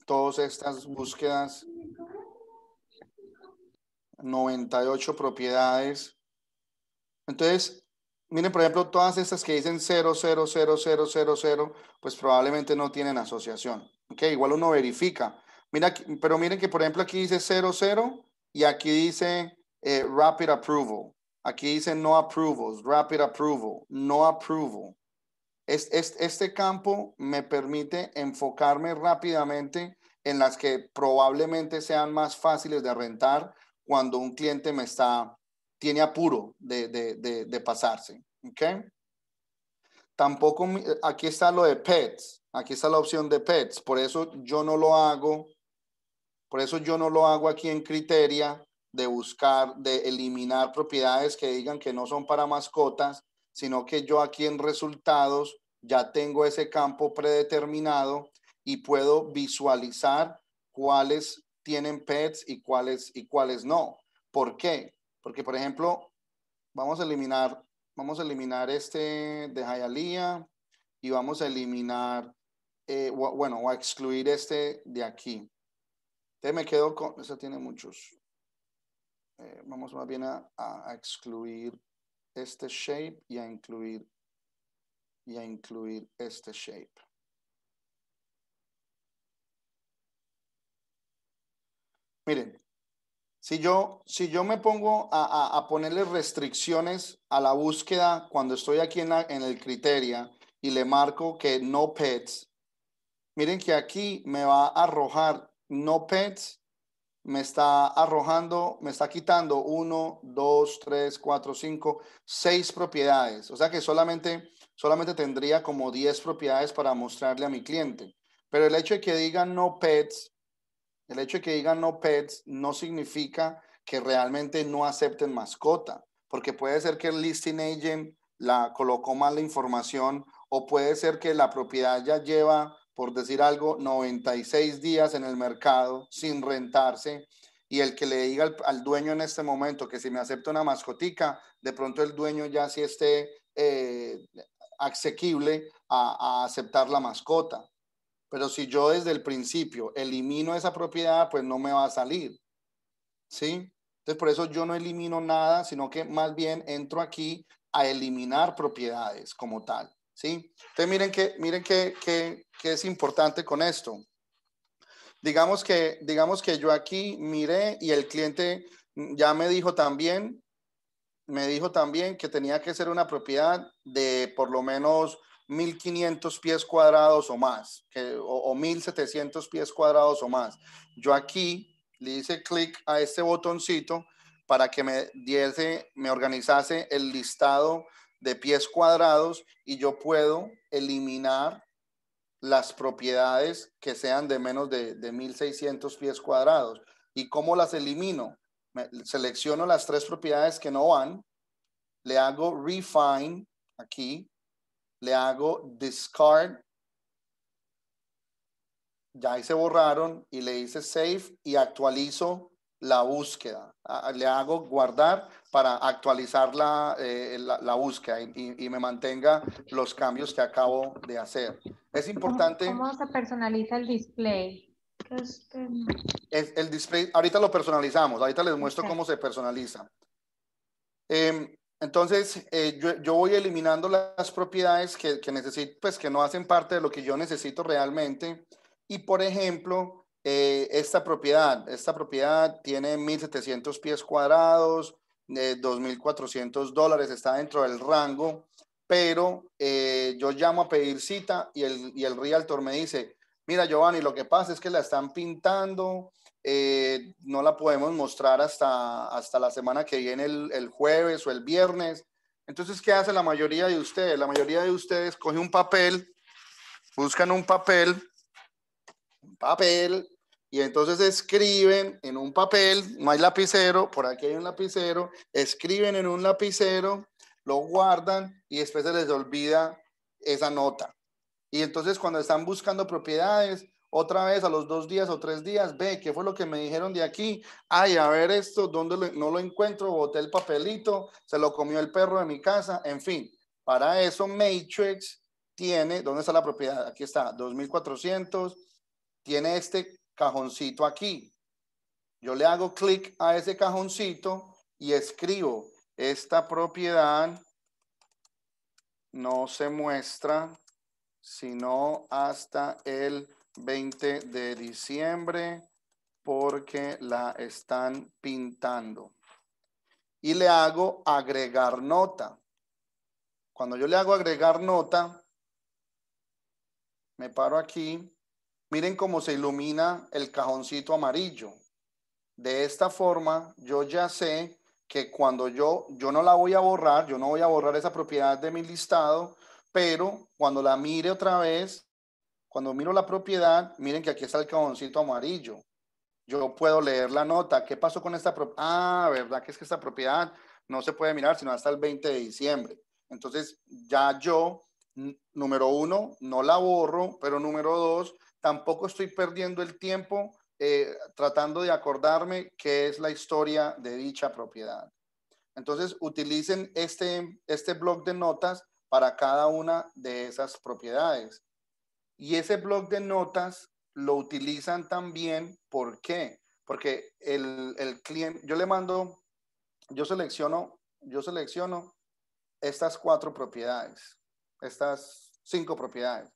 todas estas búsquedas 98 propiedades. Entonces, miren, por ejemplo, todas estas que dicen 0, pues probablemente no tienen asociación. que igual uno verifica. Mira, pero miren que, por ejemplo, aquí dice 00 y aquí dice eh, rapid approval. Aquí dice no approvals, rapid approval, no approval. este campo me permite enfocarme rápidamente en las que probablemente sean más fáciles de rentar cuando un cliente me está, tiene apuro de, de, de, de pasarse. ¿Ok? Tampoco, aquí está lo de pets, aquí está la opción de pets, por eso yo no lo hago, por eso yo no lo hago aquí en criteria de buscar, de eliminar propiedades que digan que no son para mascotas, sino que yo aquí en resultados ya tengo ese campo predeterminado y puedo visualizar cuáles tienen pets y cuáles, y cuáles no. ¿Por qué? Porque, por ejemplo, vamos a eliminar, vamos a eliminar este de hayalía y vamos a eliminar, eh, bueno, o a excluir este de aquí. Entonces me quedo con, eso tiene muchos. Eh, vamos más bien a, excluir este shape y a incluir y a incluir este shape. Miren, si yo, si yo me pongo a, ponerle restricciones a la búsqueda cuando estoy aquí en, el criterio y le marco que no pets, miren que aquí me va a arrojar no pets, me está arrojando, me está quitando 1, 2, 3, cuatro 5, seis propiedades. O sea que solamente, solamente tendría como 10 propiedades para mostrarle a mi cliente. Pero el hecho de que diga no pets el hecho de que digan no pets no significa que realmente no acepten mascota, porque puede ser que el listing agent la colocó mal la información o puede ser que la propiedad ya lleva, por decir algo, 96 días en el mercado sin rentarse y el que le diga al, dueño en este momento que si me acepta una mascotica, de pronto el dueño ya sí esté eh, asequible a aceptar la mascota. Pero si yo desde el principio elimino esa propiedad, pues no me va a salir. ¿Sí? Entonces, por eso yo no elimino nada, sino que más bien entro aquí a eliminar propiedades como tal. ¿Sí? Entonces, miren que, miren que, es importante con esto. Digamos que, digamos que yo aquí miré y el cliente ya me dijo también, me dijo también que tenía que ser una propiedad de por lo menos 1500 pies cuadrados o más, o, 1700 pies cuadrados o más. Yo aquí le hice clic a este botoncito para que me diese, me organizase el listado de pies cuadrados y yo puedo eliminar las propiedades que sean de menos de, 1600 pies cuadrados. ¿Y cómo las elimino? selecciono las tres propiedades que no van, le hago refine aquí le hago discard. Ya ahí se borraron y le hice save y actualizo la búsqueda. Ah, ah, le hago guardar para actualizar la, eh, búsqueda y, me mantenga los cambios que acabo de hacer. Es importante. ¿Cómo, se personaliza el display? Este el display, ahorita lo personalizamos, ahorita les muestro cómo se personaliza. Em, entonces, eh, yo, voy eliminando las propiedades que, necesito, pues que no hacen parte de lo que yo necesito realmente. Y por ejemplo, eh, esta propiedad, esta propiedad tiene 1.700 pies cuadrados, eh, de 2.400 dólares, está dentro del rango, pero yo llamo a pedir cita y el, y el realtor me dice, mira Giovanni, lo que pasa es que la están pintando, eh, no la podemos mostrar hasta, hasta la semana que viene, el, el, jueves o el viernes. Entonces, ¿qué hace la mayoría de ustedes? La mayoría de ustedes coge un papel, buscan un papel, un papel, y entonces escriben en un papel, no hay lapicero, por aquí hay un lapicero, escriben en un lapicero, lo guardan y después se les olvida esa nota. Y entonces cuando están buscando propiedades, otra vez a los dos días o tres días, ve, ¿qué fue lo que me dijeron de aquí? Ay, a ver esto, ¿dónde no lo encuentro? Boté el papelito, se lo comió el perro de mi casa, en fin. Para eso Matrix tiene, ¿dónde está la propiedad? Aquí está, 2400, tiene este cajoncito aquí. Yo le hago clic a ese cajoncito y escribo, esta propiedad no se muestra sino hasta el 20 de diciembre porque la están pintando. Y le hago agregar nota. Cuando yo le hago agregar nota, me paro aquí. Miren cómo se ilumina el cajoncito amarillo. De esta forma, yo ya sé que cuando yo, yo no la voy a borrar, yo no voy a borrar esa propiedad de mi listado, pero cuando la mire otra vez, cuando miro la propiedad, miren que aquí está el cajoncito amarillo. Yo puedo leer la nota. ¿Qué pasó con esta propiedad? Ah, ¿verdad que es que esta propiedad no se puede mirar sino hasta el 20 de diciembre? Entonces, ya yo, número uno, no la borro, pero número dos, tampoco estoy perdiendo el tiempo eh, tratando de acordarme qué es la historia de dicha propiedad. Entonces, utilicen este, este blog de notas para cada una de esas propiedades. Y ese blog de notas lo utilizan también, ¿por qué? Porque el, cliente, yo le mando, yo selecciono, yo selecciono estas cuatro propiedades, estas cinco propiedades.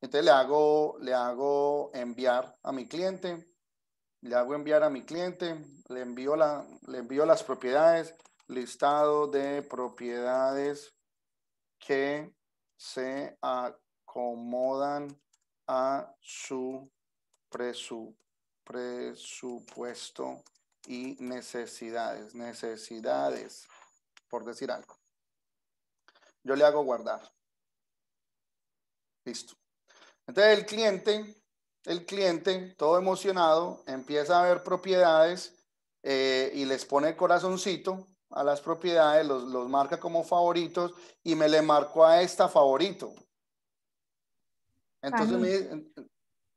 Entonces le hago, le hago enviar a mi cliente, le hago enviar a mi cliente, le envío, la, le envío las propiedades, listado de propiedades que se, acomodan a su presupuesto y necesidades, necesidades, por decir algo. Yo le hago guardar. Listo. Entonces el cliente, el cliente, todo emocionado, empieza a ver propiedades eh, y les pone el corazoncito a las propiedades, los, los marca como favoritos y me le marcó a esta favorito. Entonces me,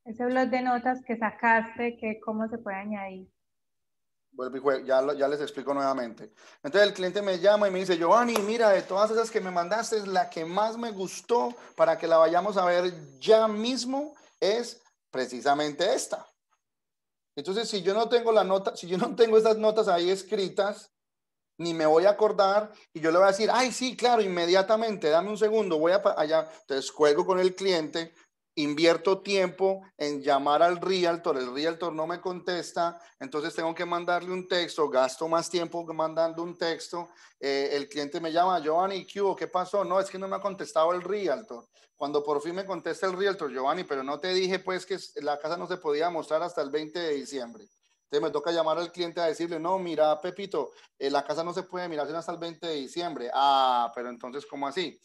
ese blog de notas que sacaste, que cómo se puede añadir. Ya, ya les explico nuevamente. Entonces el cliente me llama y me dice, Giovanni, mira, de todas esas que me mandaste, la que más me gustó para que la vayamos a ver ya mismo es precisamente esta. Entonces, si yo no tengo la nota, si yo no tengo esas notas ahí escritas, ni me voy a acordar y yo le voy a decir, ay, sí, claro, inmediatamente, dame un segundo, voy a allá. Entonces cuelgo con el cliente, invierto tiempo en llamar al realtor, el realtor no me contesta, entonces tengo que mandarle un texto, gasto más tiempo mandando un texto, eh, el cliente me llama, Giovanni, ¿qué pasó? No, es que no me ha contestado el realtor. Cuando por fin me contesta el realtor, Giovanni, pero no te dije pues que la casa no se podía mostrar hasta el 20 de diciembre. Entonces me toca llamar al cliente a decirle, no, mira, Pepito, eh, la casa no se puede mirar hasta el 20 de diciembre. Ah, pero entonces, ¿cómo así?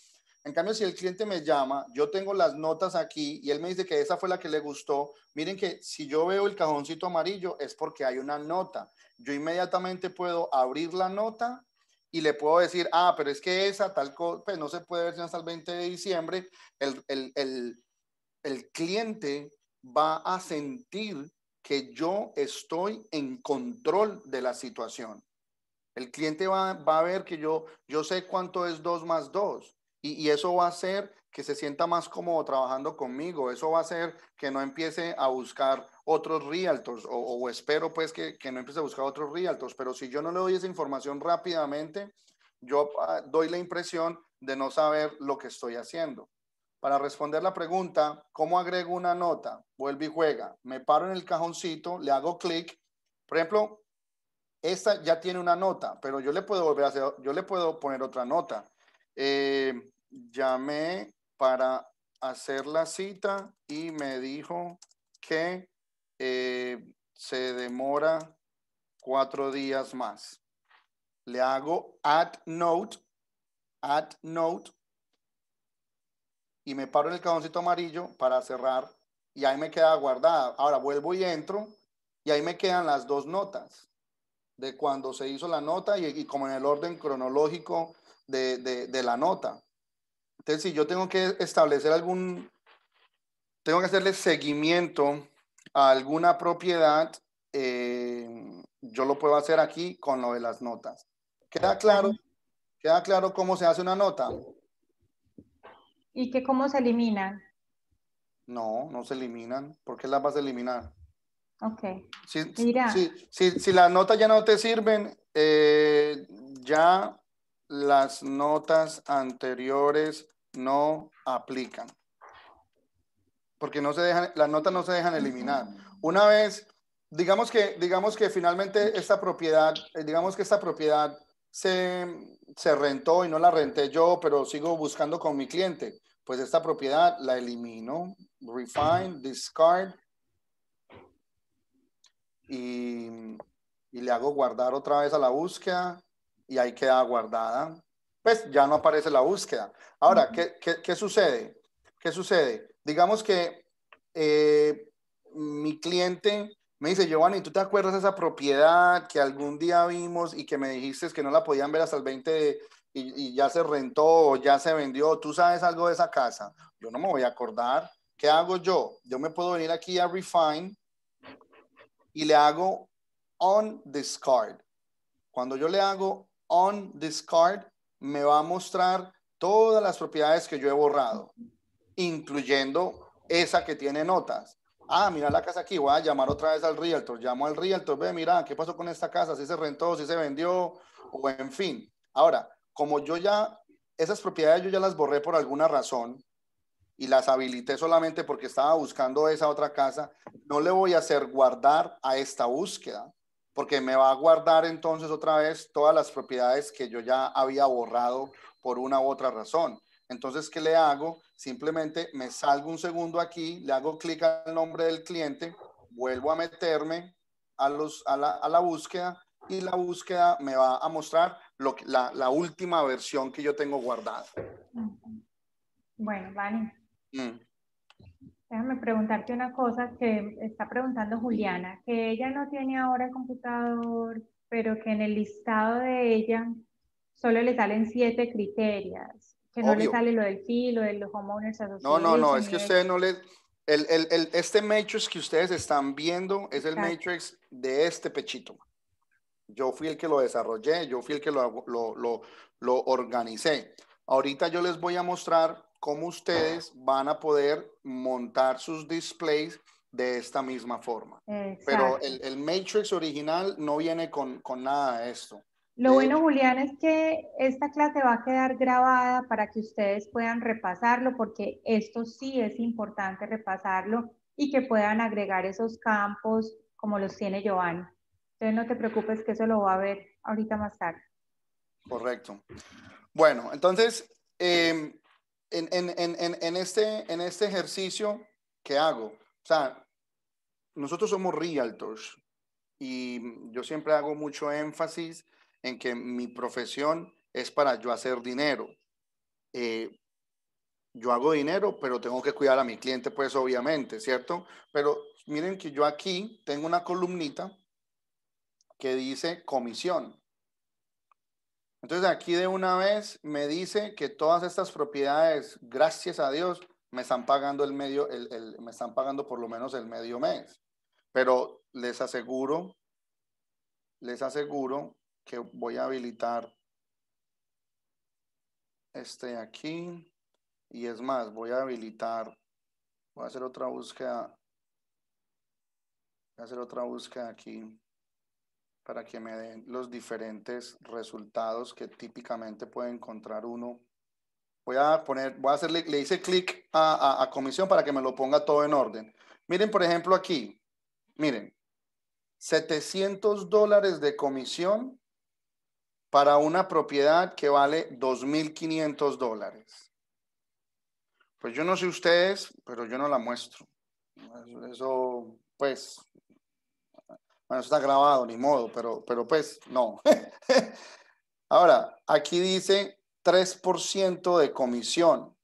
En cambio, si el cliente me llama, yo tengo las notas aquí y él me dice que esa fue la que le gustó. Miren que si yo veo el cajoncito amarillo es porque hay una nota. Yo inmediatamente puedo abrir la nota y le puedo decir, ah, pero es que esa tal cosa, pues no se puede ver hasta el 20 de diciembre. El, cliente va a sentir que yo estoy en control de la situación. El cliente va, a ver que yo, yo sé cuánto es 2 más 2. Y, eso va a hacer que se sienta más cómodo trabajando conmigo. Eso va a hacer que no empiece a buscar otros realtors o, espero pues que, no empiece a buscar otros realtors. Pero si yo no le doy esa información rápidamente, yo ah, doy la impresión de no saber lo que estoy haciendo. Para responder la pregunta, ¿cómo agrego una nota? Vuelve y juega. Me paro en el cajoncito, le hago clic. Por ejemplo, esta ya tiene una nota, pero yo le puedo volver a hacer, yo le puedo poner otra nota eh, llamé para hacer la cita y me dijo que eh, se demora cuatro días más. Le hago add note, add note, y me paro en el cajoncito amarillo para cerrar y ahí me queda guardada. Ahora vuelvo y entro y ahí me quedan las dos notas de cuando se hizo la nota y como en el orden cronológico de, la nota. Entonces, si yo tengo que establecer algún, tengo que hacerle seguimiento a alguna propiedad, eh, yo lo puedo hacer aquí con lo de las notas. ¿Queda claro? ¿Queda claro cómo se hace una nota? ¿Y que cómo se elimina? No, no se eliminan. ¿Por qué las vas a eliminar? Ok. Si, Mira. si, las notas ya no te sirven, eh, ya las notas anteriores no aplican. Porque no se dejan, las notas no se dejan eliminar. Una vez, digamos que, digamos que finalmente esta propiedad, eh, digamos que esta propiedad se, se rentó y no la renté yo, pero sigo buscando con mi cliente. Pues esta propiedad la elimino, refine, discard y, y le hago guardar otra vez a la búsqueda y ahí queda guardada. Pues ya no aparece la búsqueda. Ahora, ¿qué, sucede? ¿Qué sucede? Digamos que eh, mi cliente me dice, Giovanni, ¿tú te acuerdas de esa propiedad que algún día vimos y que me dijiste que no la podían ver hasta el 20 y, y ya se rentó o ya se vendió? ¿Tú sabes algo de esa casa? Yo no me voy a acordar. ¿Qué hago yo? Yo me puedo venir aquí a Refine y le hago on discard. Cuando yo le hago on this card me va a mostrar todas las propiedades que yo he borrado, incluyendo esa que tiene notas. Ah, mira la casa aquí, voy a llamar otra vez al realtor. Llamo al realtor, ve, mira, ¿qué pasó con esta casa? Si se rentó, si se vendió, o en fin. Ahora, como yo ya, esas propiedades yo ya las borré por alguna razón y las habilité solamente porque estaba buscando esa otra casa, no le voy a hacer guardar a esta búsqueda porque me va a guardar entonces otra vez todas las propiedades que yo ya había borrado por una u otra razón. Entonces, ¿qué le hago? Simplemente me salgo un segundo aquí, le hago clic al nombre del cliente, vuelvo a meterme a, los, a, la, búsqueda y la búsqueda me va a mostrar la, última versión que yo tengo guardada. Bueno, vale. Déjame preguntarte una cosa que está preguntando Juliana, que ella no tiene ahora el computador, pero que en el listado de ella solo le salen siete criterias, que no le sale lo del PIL o de los homeowners asociados. No, no, no, es que ustedes no le... El, el, el, este matrix que ustedes están viendo es el matrix de este pechito. Yo fui el que lo desarrollé, yo fui el que lo, lo, lo, lo organicé. Ahorita yo les voy a mostrar cómo ustedes van a poder montar sus displays de esta misma forma. Pero el, Matrix original no viene con, nada de esto. Lo bueno, Julián, es que esta clase va a quedar grabada para que ustedes puedan repasarlo, porque esto sí es importante repasarlo y que puedan agregar esos campos como los tiene Giovanni. Entonces no te preocupes que eso lo va a ver ahorita más tarde. Correcto. Bueno, entonces, em, en, este, en este ejercicio que hago, o sea, nosotros somos realtors y yo siempre hago mucho énfasis en que mi profesión es para yo hacer dinero. Eh, yo hago dinero, pero tengo que cuidar a mi cliente, pues obviamente, ¿cierto? Pero miren que yo aquí tengo una columnita que dice comisión. Entonces aquí de una vez me dice que todas estas propiedades, gracias a Dios, me están pagando el medio, me están pagando por lo menos el medio mes. Pero les aseguro, les aseguro que voy a habilitar este aquí. Y es más, voy a habilitar, voy a hacer otra búsqueda. Voy a hacer otra búsqueda aquí para que me den los diferentes resultados que típicamente puede encontrar uno. Voy a poner, voy a hacerle, le hice clic a, comisión para que me lo ponga todo en orden. Miren, por ejemplo, aquí, miren, 700 dólares de comisión para una propiedad que vale 2.500 dólares. Pues yo no sé ustedes, pero yo no la muestro. Eso, pues, bueno, está grabado, ni modo, pero, pero pues no. Ahora, aquí dice 3% de comisión.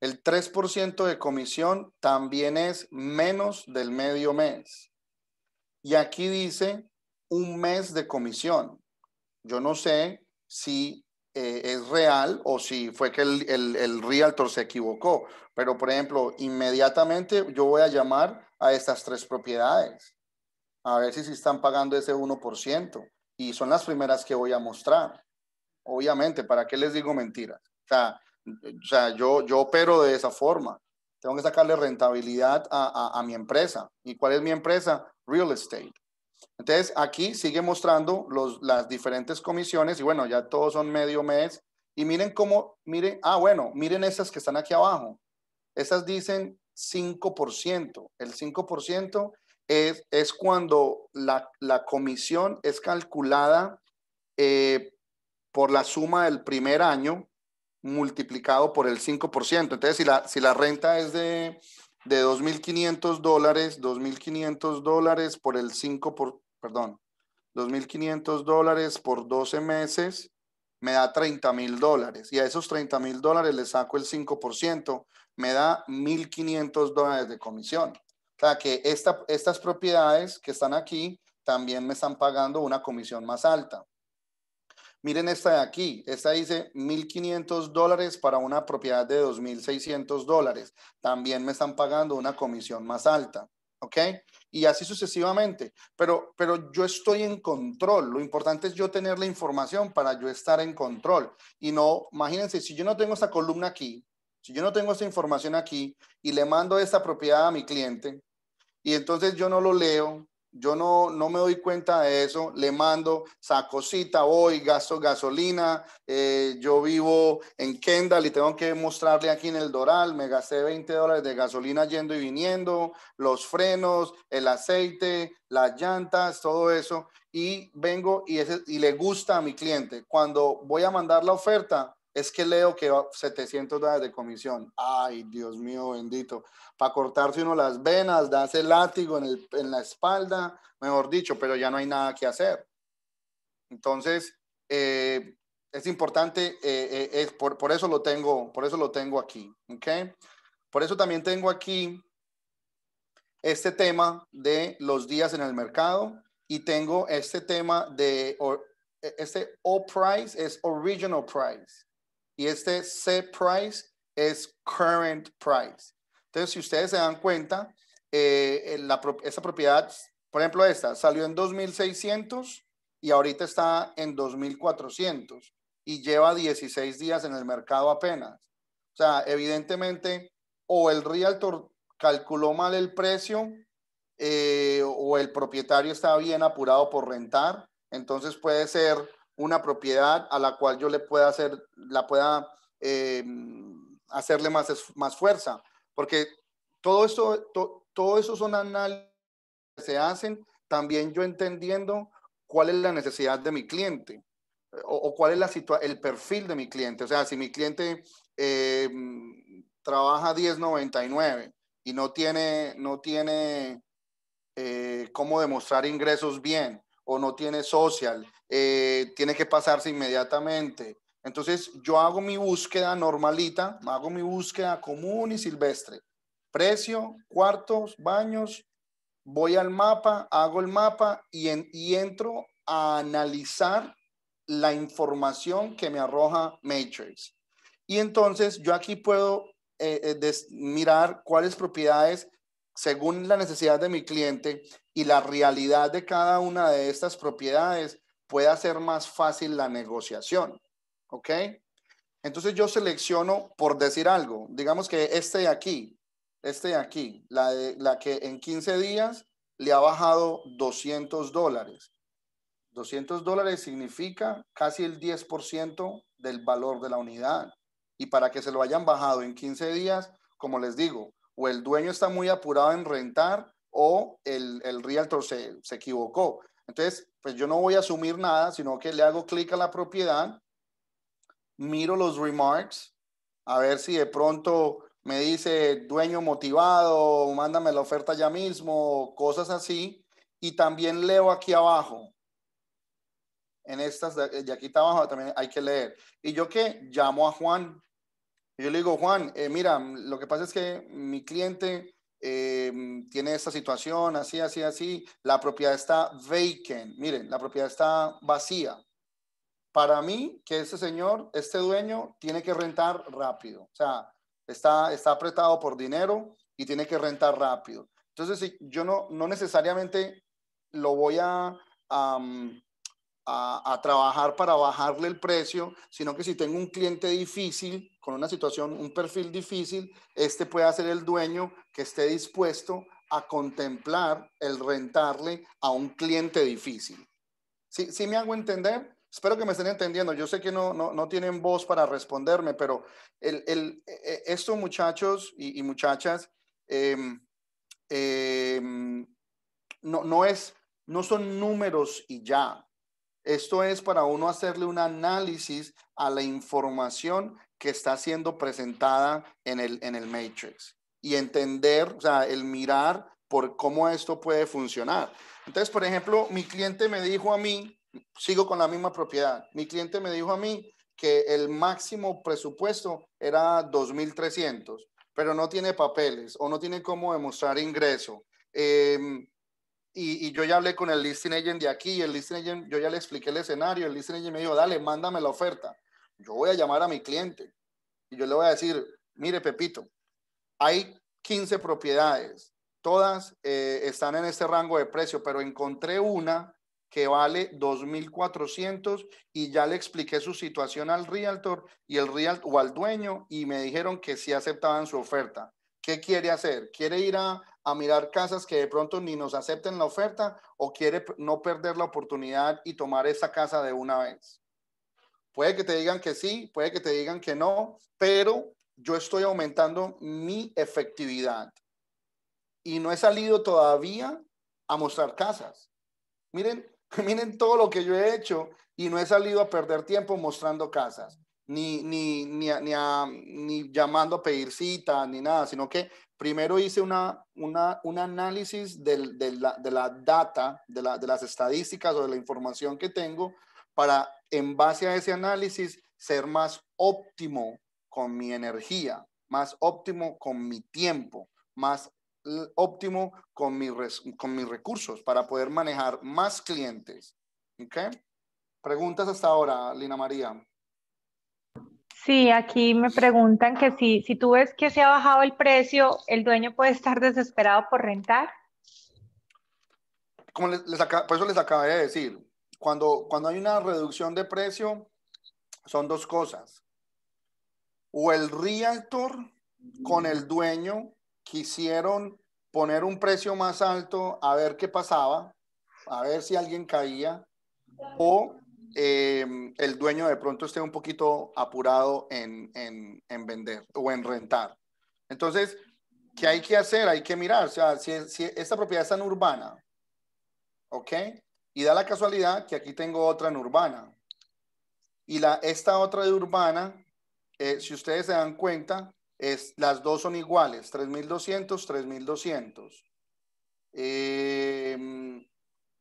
El 3% de comisión también es menos del medio mes. Y aquí dice un mes de comisión. Yo no sé si eh, es real o si fue que el realtor se equivocó, pero por ejemplo, inmediatamente yo voy a llamar a estas tres propiedades a ver si están pagando ese 1%. Y son las primeras que voy a mostrar. Obviamente, ¿para qué les digo mentiras? O sea, o sea yo, yo opero de esa forma. Tengo que sacarle rentabilidad a, a, mi empresa. ¿Y cuál es mi empresa? Real estate. Entonces, aquí sigue mostrando los, las diferentes comisiones y bueno, ya todos son medio mes. Y miren cómo, miren, ah, bueno, miren estas que están aquí abajo. Estas dicen 5%. El 5% es, cuando la, comisión es calculada eh, por la suma del primer año multiplicado por el 5%. Entonces, si la, si la renta es de, 2.500 dólares, 2.500 dólares por el 5%, perdón, 2.500 por 12 meses me da $30,000. dólares y a esos $30,000 dólares le saco el 5%, me da 1.500 dólares de comisión. O sea, que estas propiedades que están aquí también me están pagando una comisión más alta. Miren esta de aquí, esta dice 1.500 dólares para una propiedad de 2.600 dólares. También me están pagando una comisión más alta, ¿ok? Y así sucesivamente. Pero, pero yo estoy en control. Lo importante es yo tener la información para yo estar en control. Y no, imagínense, si yo no tengo esta columna aquí, si yo no tengo esta información aquí y le mando esta propiedad a mi cliente, y entonces yo no lo leo, yo no, no me doy cuenta de eso, le mando, saco cita, voy, gasto gasolina, eh, yo vivo en Kendall y tengo que mostrarle aquí en el Doral, me gasté 20 dólares de gasolina yendo y viniendo, los frenos, el aceite, las llantas, todo eso, y vengo y, ese, y le gusta a mi cliente. Cuando voy a mandar la oferta, es que leo que 700 dólares de comisión. Ay, Dios mío, bendito. Para cortarse uno las venas, darse el látigo en, la espalda, mejor dicho, pero ya no hay nada que hacer. Entonces, eh, es importante, eh, eh, por, eso lo tengo, por eso lo tengo aquí, Por eso también tengo aquí este tema de los días en el mercado y tengo este tema de, e, este O price es original price y este set price es current price. Entonces, si ustedes se dan cuenta, eh, esta propiedad, por ejemplo, esta salió en 2600 y ahorita está en 2400 y lleva 16 días en el mercado apenas. O sea, evidentemente, o el realtor calculó mal el precio eh, o el propietario está bien apurado por rentar. Entonces puede ser una propiedad a la cual yo le pueda hacer, la pueda eh, hacerle más, más fuerza. Porque todo eso, todo eso son análisis que se hacen, también yo entendiendo cuál es la necesidad de mi cliente o, cuál es la el perfil de mi cliente. O sea, si mi cliente eh, trabaja 1099 y no tiene, no tiene eh, cómo demostrar ingresos bien o no tiene social, eh, tiene que pasarse inmediatamente. Entonces yo hago mi búsqueda normalita, hago mi búsqueda común y silvestre. Precio, cuartos, baños, voy al mapa, hago el mapa y, entro a analizar la información que me arroja Matrix. Y entonces yo aquí puedo eh, eh, mirar cuáles propiedades según la necesidad de mi cliente y la realidad de cada una de estas propiedades, pueda ser más fácil la negociación. ¿Ok? Entonces yo selecciono, por decir algo, digamos que este de aquí, este de aquí, la, la que en 15 días le ha bajado 200 dólares. 200 dólares significa casi el 10% del valor de la unidad. Y para que se lo hayan bajado en 15 días, como les digo, o el dueño está muy apurado en rentar o el, el realtor se, se, equivocó. Entonces, pues yo no voy a asumir nada, sino que le hago clic a la propiedad, miro los remarks, a ver si de pronto me dice dueño motivado, mándame la oferta ya mismo, cosas así. Y también leo aquí abajo, en estas, de aquí abajo también hay que leer. Y yo que llamo a Juan yo le digo, Juan, eh, mira, lo que pasa es que mi cliente eh, tiene esta situación, así, así, así. La propiedad está vacant. Miren, la propiedad está vacía. Para mí, que este señor, este dueño, tiene que rentar rápido. O sea, está, está apretado por dinero y tiene que rentar rápido. Entonces, si yo no, no necesariamente lo voy a, a, trabajar para bajarle el precio, sino que si tengo un cliente difícil, con una situación, un perfil difícil, este puede ser el dueño que esté dispuesto a contemplar el rentarle a un cliente difícil. si me hago entender? Espero que me estén entendiendo. Yo sé que no, no, tienen voz para responderme, pero el, e, e, estos muchachos y, muchachas em, em, no, no, es, no son números y ya esto es para uno hacerle un análisis a la información que está siendo presentada en el, en el Matrix y entender, o sea, el mirar por cómo esto puede funcionar. Entonces, por ejemplo, mi cliente me dijo a mí, sigo con la misma propiedad, mi cliente me dijo a mí que el máximo presupuesto era 2.300, pero no tiene papeles o no tiene cómo demostrar ingreso. Em, y, yo ya hablé con el listing agent de aquí, el listing yo ya le expliqué el escenario, el listing agent me dijo, dale, mándame la oferta. Yo voy a llamar a mi cliente y yo le voy a decir, mire, Pepito, hay 15 propiedades, todas eh, están en este rango de precio, pero encontré una que vale 2.400 y ya le expliqué su situación al realtor y el real o al dueño y me dijeron que sí aceptaban su oferta. ¿Qué quiere hacer? ¿Quiere ir a, mirar casas que de pronto ni nos acepten la oferta o quiere no perder la oportunidad y tomar esa casa de una vez? Puede que te digan que sí, puede que te digan que no, pero yo estoy aumentando mi efectividad y no he salido todavía a mostrar casas. Miren, miren todo lo que yo he hecho y no he salido a perder tiempo mostrando casas ni, ni, llamando a pedir cita, ni nada, sino que primero hice una, un análisis de, la, data, de, las estadísticas o de la información que tengo para, en base a ese análisis, ser más óptimo con mi energía, más óptimo con mi tiempo, más óptimo con, mi con mis recursos para poder manejar más clientes. ¿Ok? Preguntas hasta ahora, Lina María. Sí, aquí me preguntan que si, si tú ves que se ha bajado el precio, ¿el dueño puede estar desesperado por rentar? Como les, por eso les acabé de decir, cuando, cuando hay una reducción de precio, son dos cosas. O el realtor con el dueño quisieron poner un precio más alto a ver qué pasaba, a ver si alguien caía, o eh, el dueño de pronto esté un poquito apurado en, vender o en rentar. Entonces, ¿qué hay que hacer? Hay que mirar, o sea, si, esta propiedad está en urbana, ¿ok? Y da la casualidad que aquí tengo otra en urbana. Y la, esta otra de urbana, eh, si ustedes se dan cuenta, es, las dos son iguales, 3200, 3200. Eh,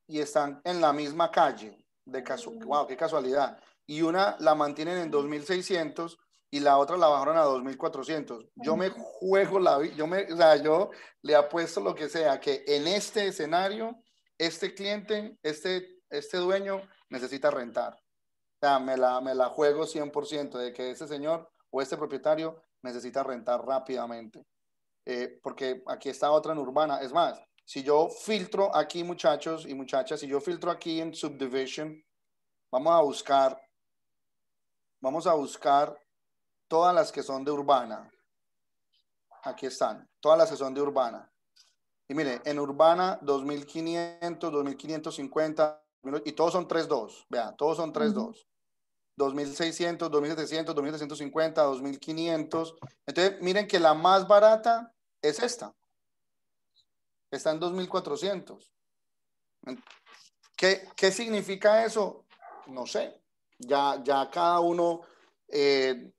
y están en la misma calle. De ah. caso, wow, qué casualidad. Y una la mantienen en 2600 y la otra la bajaron a 2400. Yo me juego la yo me yo le apuesto lo que sea que en este escenario este cliente, este este dueño necesita rentar. O sea, me la me la juego 100% de que este señor o este propietario necesita rentar rápidamente. Eh, porque aquí está otra en urbana. Es más, si yo filtro aquí, muchachos y muchachas, si yo filtro aquí en subdivision, vamos a buscar, vamos a buscar todas las que son de urbana. Aquí están, todas las que son de urbana. Y mire, en urbana 2500, 2550, y todos son 3.2, vean, todos son 3.2. 2600, 2700, 2750, 2500. Entonces, miren que la más barata es esta está en 2.400. ¿Qué, ¿Qué significa eso? No sé. Ya, ya cada uno eh,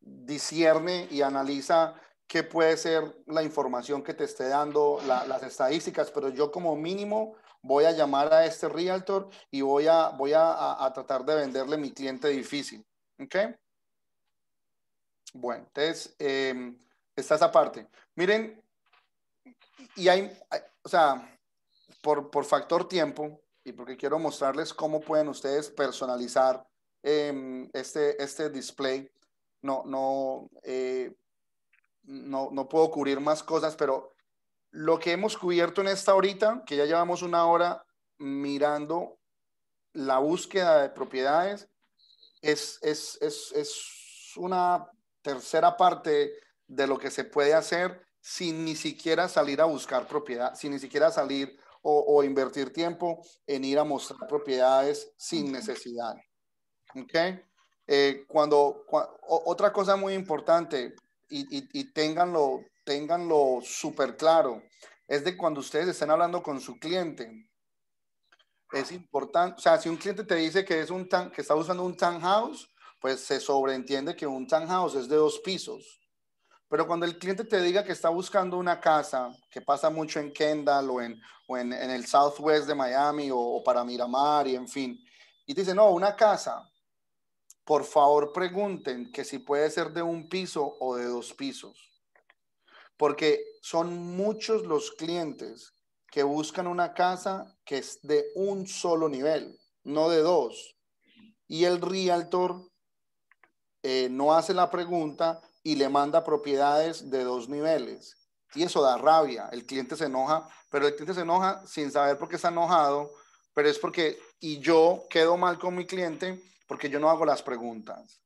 discierne y analiza qué puede ser la información que te esté dando las estadísticas, pero yo como mínimo voy a llamar a este realtor y voy a, voy a, tratar de venderle mi cliente difícil. ¿Ok? Bueno, entonces eh, está esa parte. Miren y hay, o sea, por, por, factor tiempo y porque quiero mostrarles cómo pueden ustedes personalizar em, este, este display, no, no, eh, no, no puedo cubrir más cosas, pero lo que hemos cubierto en esta horita, que ya llevamos una hora mirando la búsqueda de propiedades, es, es, es, es una tercera parte de lo que se puede hacer sin ni siquiera salir a buscar propiedad, sin ni siquiera salir o, invertir tiempo en ir a mostrar propiedades sin necesidad. ¿Ok? Eh, cuando, otra cosa muy importante, y, y, y ténganlo, súper claro, es de cuando ustedes estén hablando con su cliente. Es importante, o sea, si un cliente te dice que, es un que está usando un townhouse, pues se sobreentiende que un townhouse es de dos pisos. Pero cuando el cliente te diga que está buscando una casa, que pasa mucho en Kendall o en, o en, el Southwest de Miami o, para Miramar y en fin, y te dice, no, una casa, por favor pregunten que si puede ser de un piso o de dos pisos. Porque son muchos los clientes que buscan una casa que es de un solo nivel, no de dos. Y el realtor eh, no hace la pregunta y le manda propiedades de dos niveles. Y eso da rabia, el cliente se enoja, pero el cliente se enoja sin saber por qué está enojado, pero es porque, y yo quedo mal con mi cliente porque yo no hago las preguntas.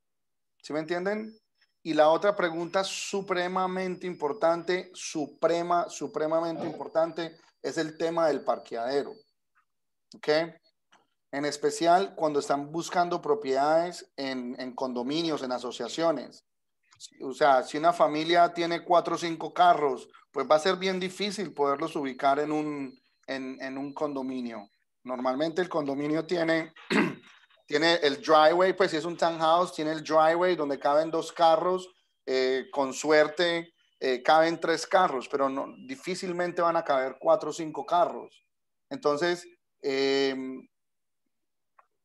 ¿Sí me entienden? Y la otra pregunta supremamente importante, suprema, supremamente importante, es el tema del parqueadero. ¿Ok? En especial cuando están buscando propiedades en, en condominios, en asociaciones. O sea, si una familia tiene cuatro o cinco carros, pues va a ser bien difícil poderlos ubicar en un, en, un condominio. Normalmente el condominio tiene, tiene el driveway, pues si es un townhouse, tiene el driveway donde caben dos carros, eh, con suerte eh, caben tres carros, pero no, difícilmente van a caber cuatro o cinco carros. Entonces, em,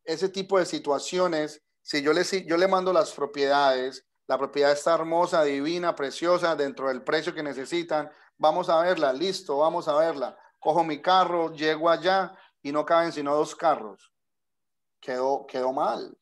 ese tipo de situaciones, si yo le, si yo le mando las propiedades la propiedad está hermosa, divina, preciosa, dentro del precio que necesitan. Vamos a verla, listo, vamos a verla. Cojo mi carro, llego allá y no caben sino dos carros. Quedó, quedó mal.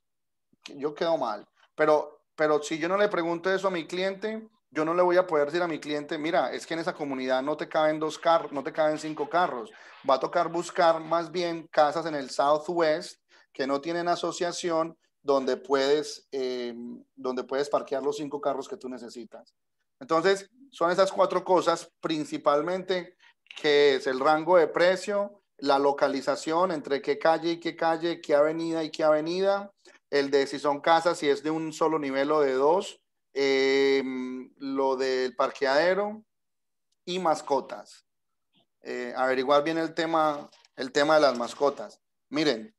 Yo quedo mal. Pero, pero si yo no le pregunto eso a mi cliente, yo no le voy a poder decir a mi cliente, mira, es que en esa comunidad no te caben dos carros, no te caben cinco carros. Va a tocar buscar más bien casas en el Southwest que no tienen asociación donde puedes, em, donde puedes parquear los cinco carros que tú necesitas. Entonces, son esas cuatro cosas principalmente, que es el rango de precio, la localización entre qué calle y qué calle, qué avenida y qué avenida, el de si son casas, si es de un solo nivel o de dos, em, lo del parqueadero y mascotas. Eh, averiguar bien el tema, el tema de las mascotas. Miren,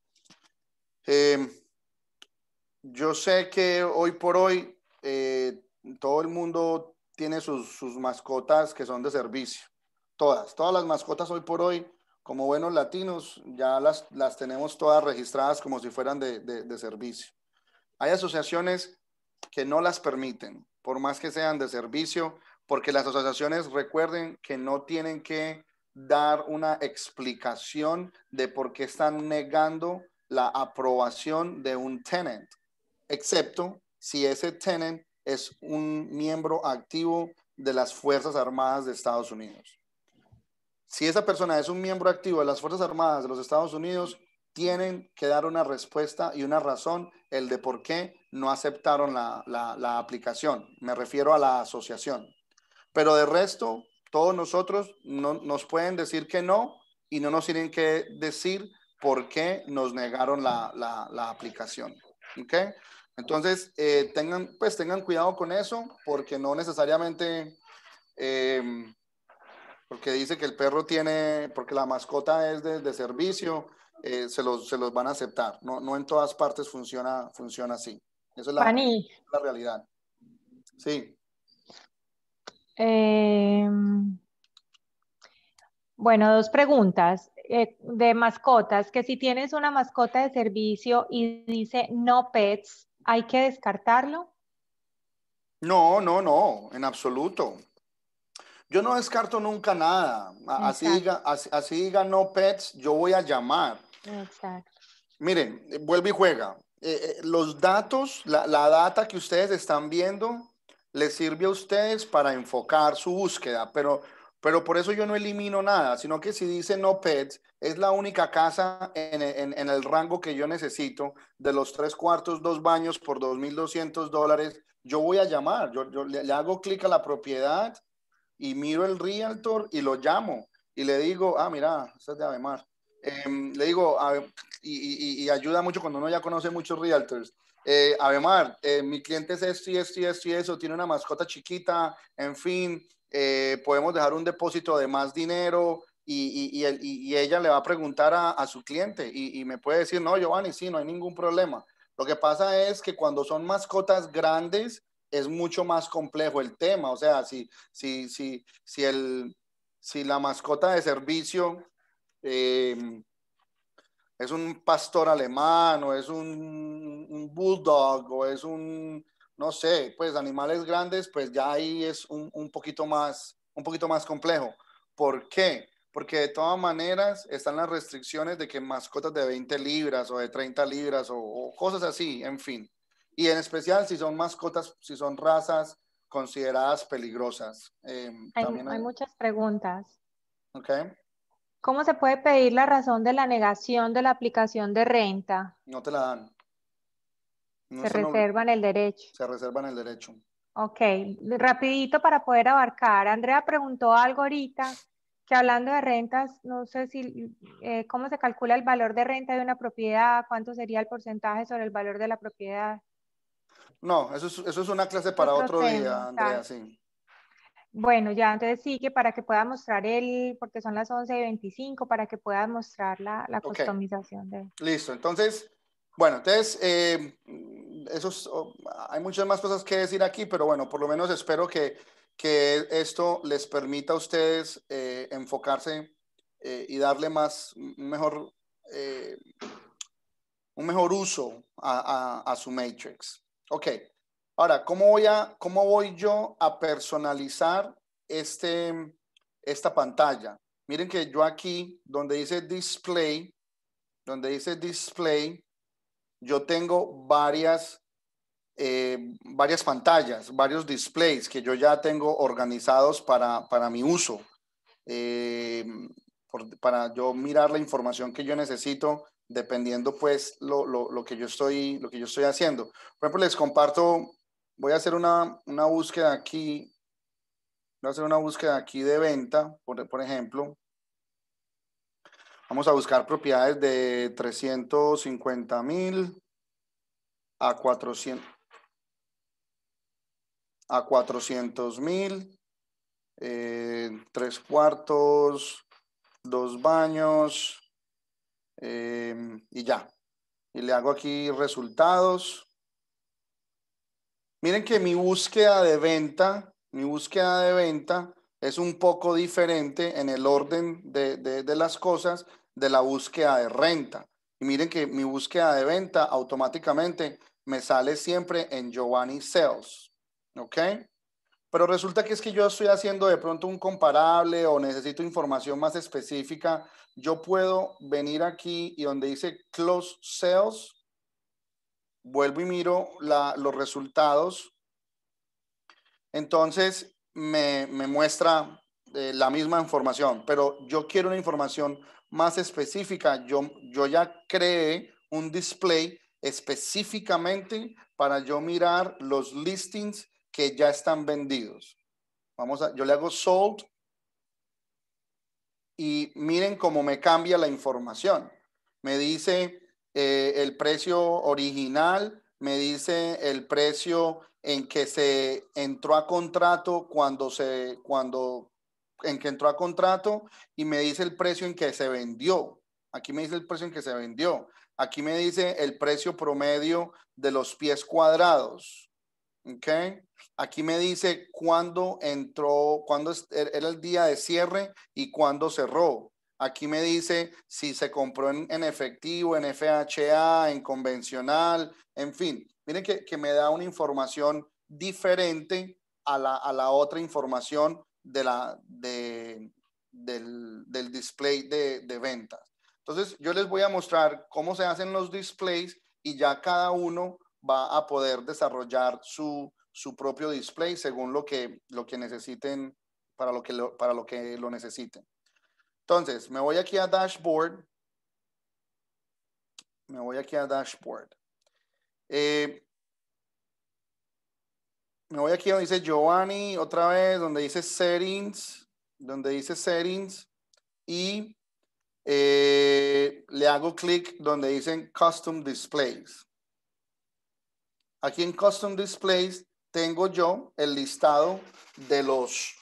eh, yo sé que hoy por hoy eh, todo el mundo tiene sus, mascotas que son de servicio. Todas, todas las mascotas hoy por hoy, como buenos latinos, ya las, las tenemos todas registradas como si fueran de, de servicio. Hay asociaciones que no las permiten, por más que sean de servicio, porque las asociaciones recuerden que no tienen que dar una explicación de por qué están negando la aprobación de un tenant excepto si ese tenant es un miembro activo de las Fuerzas Armadas de Estados Unidos. Si esa persona es un miembro activo de las Fuerzas Armadas de los Estados Unidos, tienen que dar una respuesta y una razón el de por qué no aceptaron la, aplicación. Me refiero a la asociación. Pero de resto, todos nosotros nos pueden decir que no y no nos tienen que decir por qué nos negaron la, la aplicación. ¿Okay? Entonces, eh, tengan, pues tengan cuidado con eso, porque no necesariamente, em, porque dice que el perro tiene, porque la mascota es de, servicio, eh, se, los, se los van a aceptar. No, en todas partes funciona, funciona así. Esa es la, la realidad. Sí. Em, bueno, dos preguntas eh, de mascotas, que si tienes una mascota de servicio y dice no pets, ¿Hay que descartarlo? No, no, no, en absoluto. Yo no descarto nunca nada. Así diga, así, diga no pets, yo voy a llamar. Exacto. Miren, vuelve y juega. Eh, eh, los datos, la, la, data que ustedes están viendo, les sirve a ustedes para enfocar su búsqueda, pero pero por eso yo no elimino nada, sino que si dice no pets, es la única casa en, el rango que yo necesito de los tres cuartos, dos baños por 2.200 dólares, yo voy a llamar, yo, le, hago clic a la propiedad y miro el realtor y lo llamo y le digo, ah, mira, esto es de Avemar. Em, le digo, y, ayuda mucho cuando uno ya conoce muchos realtors. Eh, Avemar, eh, mi cliente es este, este, este, y eso, tiene una mascota chiquita, en fin, eh, podemos dejar un depósito de más dinero y, ella le va a preguntar a, su cliente y, me puede decir, no, Giovanni, sí, no hay ningún problema. Lo que pasa es que cuando son mascotas grandes es mucho más complejo el tema, o sea, si, si, si, si, el, si la mascota de servicio... Em, es un pastor alemán o es un, bulldog o es un no sé, pues animales grandes, pues ya ahí es un, poquito, más, un poquito más complejo. ¿Por qué? Porque de todas maneras están las restricciones de que mascotas de 20 libras o de 30 libras o, cosas así, en fin. Y en especial si son mascotas, si son razas consideradas peligrosas. Em, hay, muchas preguntas. ¿Cómo se puede pedir la razón de la negación de la aplicación de renta? No te la dan se reservan el derecho. Se reservan el derecho. Ok, rapidito para poder abarcar. Andrea preguntó algo ahorita, que hablando de rentas, no sé si, eh, ¿cómo se calcula el valor de renta de una propiedad? ¿Cuánto sería el porcentaje sobre el valor de la propiedad? No, eso es, una clase para otro, día, Andrea, sí. Bueno, ya entonces sí que para que pueda mostrar el, porque son las 11.25, y para que pueda mostrar la, customización. De... Listo, entonces bueno, entonces, eh, hay muchas más cosas que decir aquí, pero bueno, por lo menos espero que, esto les permita a ustedes eh, enfocarse eh, y darle más, un mejor, un mejor uso a, su matrix. Ok, ahora, ¿cómo voy, a, cómo voy yo a personalizar este, esta pantalla? Miren que yo aquí, donde dice display, donde dice display, yo tengo varias, eh, varias pantallas, varios displays que yo ya tengo organizados para, mi uso, eh, para yo mirar la información que yo necesito dependiendo pues lo, que yo estoy, lo que yo estoy haciendo. Por ejemplo, les comparto, voy a hacer una, búsqueda aquí, voy a hacer una búsqueda aquí de venta, por ejemplo, Vamos a buscar propiedades de 350 mil a 400 a 400 mil, eh, tres cuartos, dos baños em, y ya. Y le hago aquí resultados. Miren que mi búsqueda de venta, mi búsqueda de venta es un poco diferente en el orden de las cosas de la búsqueda de renta. Y miren que mi búsqueda de venta automáticamente me sale siempre en Giovanni Sales. ¿Ok? Pero resulta que es que yo estoy haciendo de pronto un comparable o necesito información más específica. Yo puedo venir aquí y donde dice Close Sales, vuelvo y miro los resultados. Entonces me, me muestra eh, la misma información, pero yo quiero una información más específica. Yo, yo ya creé un display específicamente para yo mirar los listings que ya están vendidos. Vamos a, yo le hago sold y miren cómo me cambia la información. Me dice eh, el precio original, me dice el precio en que se entró a contrato cuando se, cuando en que entró a contrato y me dice el precio en que se vendió. Aquí me dice el precio en que se vendió. Aquí me dice el precio promedio de los pies cuadrados. ¿Ok? Aquí me dice cuándo entró, cuándo er, era el día de cierre y cuándo cerró. Aquí me dice si se compró en, en efectivo, en FHA, en convencional, en fin. Miren que, me da una información diferente a la, a la otra información de la, de, del, display de, de ventas. Entonces, yo les voy a mostrar cómo se hacen los displays y ya cada uno va a poder desarrollar su, su propio display según lo que, lo que necesiten, para lo que lo, para lo que lo necesiten. Entonces, me voy aquí a Dashboard. Me voy aquí a Dashboard. Eh, me voy aquí donde dice Giovanni, otra vez, donde dice settings, donde dice settings, y eh, le hago clic donde dicen custom displays. Aquí en custom displays tengo yo el listado de los,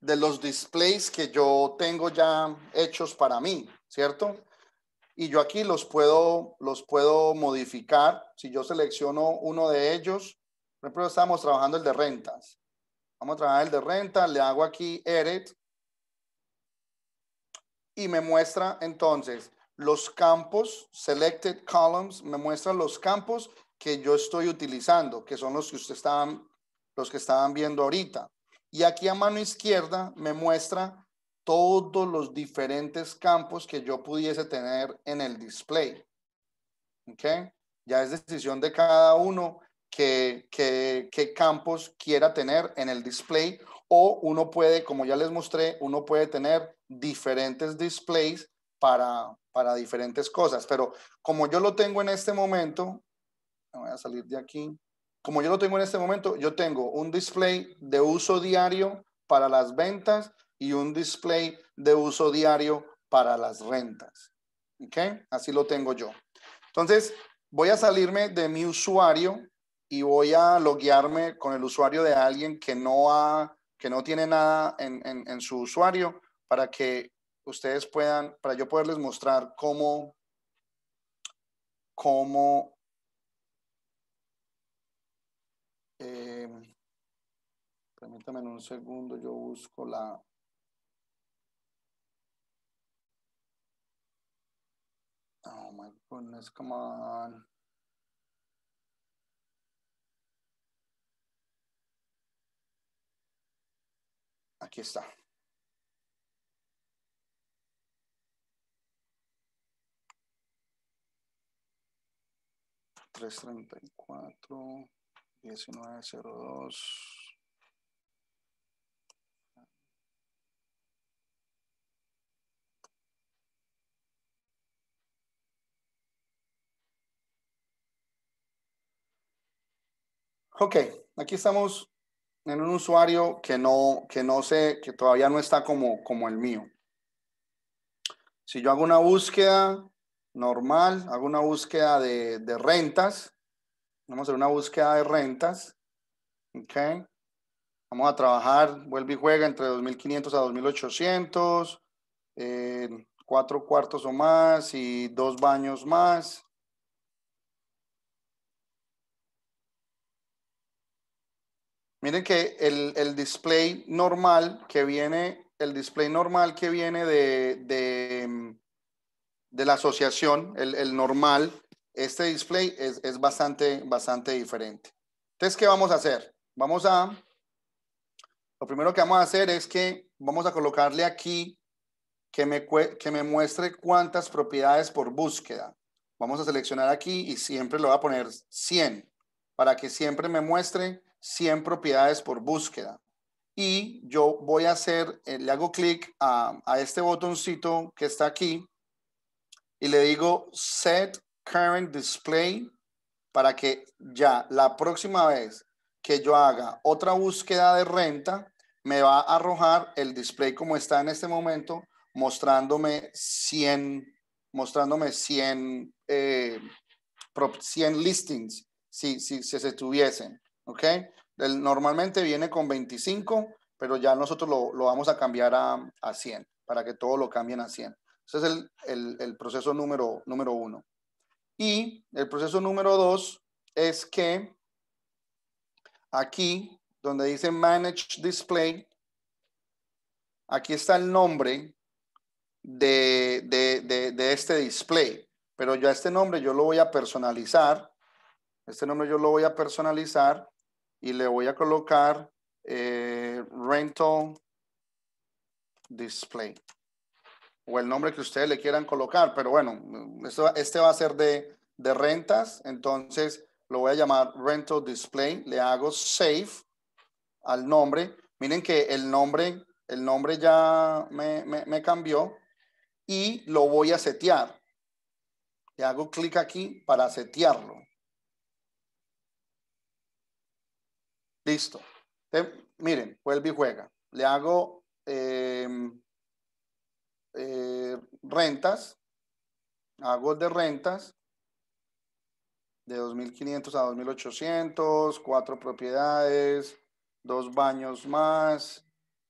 de los displays que yo tengo ya hechos para mí, ¿cierto? Y yo aquí los puedo, los puedo modificar. Si yo selecciono uno de ellos, por ejemplo, estamos trabajando el de rentas. Vamos a trabajar el de renta, le hago aquí edit y me muestra entonces los campos, selected columns, me muestra los campos que yo estoy utilizando, que son los que ustedes estaban, los que estaban viendo ahorita. Y aquí a mano izquierda me muestra todos los diferentes campos que yo pudiese tener en el display. Okay. Ya es decisión de cada uno que, campos quiera tener en el display o uno puede, como ya les mostré, uno puede tener diferentes displays para, para diferentes cosas. Pero como yo lo tengo en este momento, voy a salir de aquí. Como yo lo tengo en este momento, yo tengo un display de uso diario para las ventas y un display de uso diario para las rentas. ¿Ok? Así lo tengo yo. Entonces, voy a salirme de mi usuario y voy a loguearme con el usuario de alguien que no, ha, que no tiene nada en, su usuario para que ustedes puedan, para yo poderles mostrar cómo, cómo, eh, permítanme un segundo, yo busco la, oh my goodness, come on. Aquí está. Tres treinta y cuatro, diecinueve cero dos. Ok, aquí estamos en un usuario que no, que no sé, que todavía no está como, como el mío. Si yo hago una búsqueda normal, hago una búsqueda de, de rentas, vamos a hacer una búsqueda de rentas, ok, vamos a trabajar, vuelve y juega entre 2.500 a 2.800, eh, cuatro cuartos o más y dos baños más, Miren que el, el, display normal que viene, el display normal que viene de, de, de la asociación, el, el, normal, este display es, es, bastante, bastante diferente. Entonces, ¿qué vamos a hacer? Vamos a, lo primero que vamos a hacer es que vamos a colocarle aquí que me, que me muestre cuántas propiedades por búsqueda. Vamos a seleccionar aquí y siempre lo voy a poner 100 para que siempre me muestre 100 propiedades por búsqueda. Y yo voy a hacer, eh, le hago clic a, a este botoncito que está aquí y le digo Set Current Display para que ya la próxima vez que yo haga otra búsqueda de renta, me va a arrojar el display como está en este momento, mostrándome 100, mostrándome 100, 100 eh, listings, si, se tuviesen. ¿ok? normalmente viene con 25, pero ya nosotros lo, vamos a cambiar a, 100, para que todo lo cambien a 100. Ese es el, proceso número, número uno. Y el proceso número dos es que aquí, donde dice Manage Display, aquí está el nombre de, de, este display. Pero ya este nombre yo lo voy a personalizar. Este nombre yo lo voy a personalizar y le voy a colocar eh, rental display o el nombre que ustedes le quieran colocar, pero bueno, este va a ser de, rentas, entonces lo voy a llamar rental display, le hago save al nombre, miren que el nombre, el nombre ya me, me cambió y lo voy a setear. Le hago clic aquí para setearlo. Listo. miren, vuelve y juega. Le hago eh, eh, rentas. Hago de rentas. De 2.500 a 2.800. Cuatro propiedades. Dos baños más.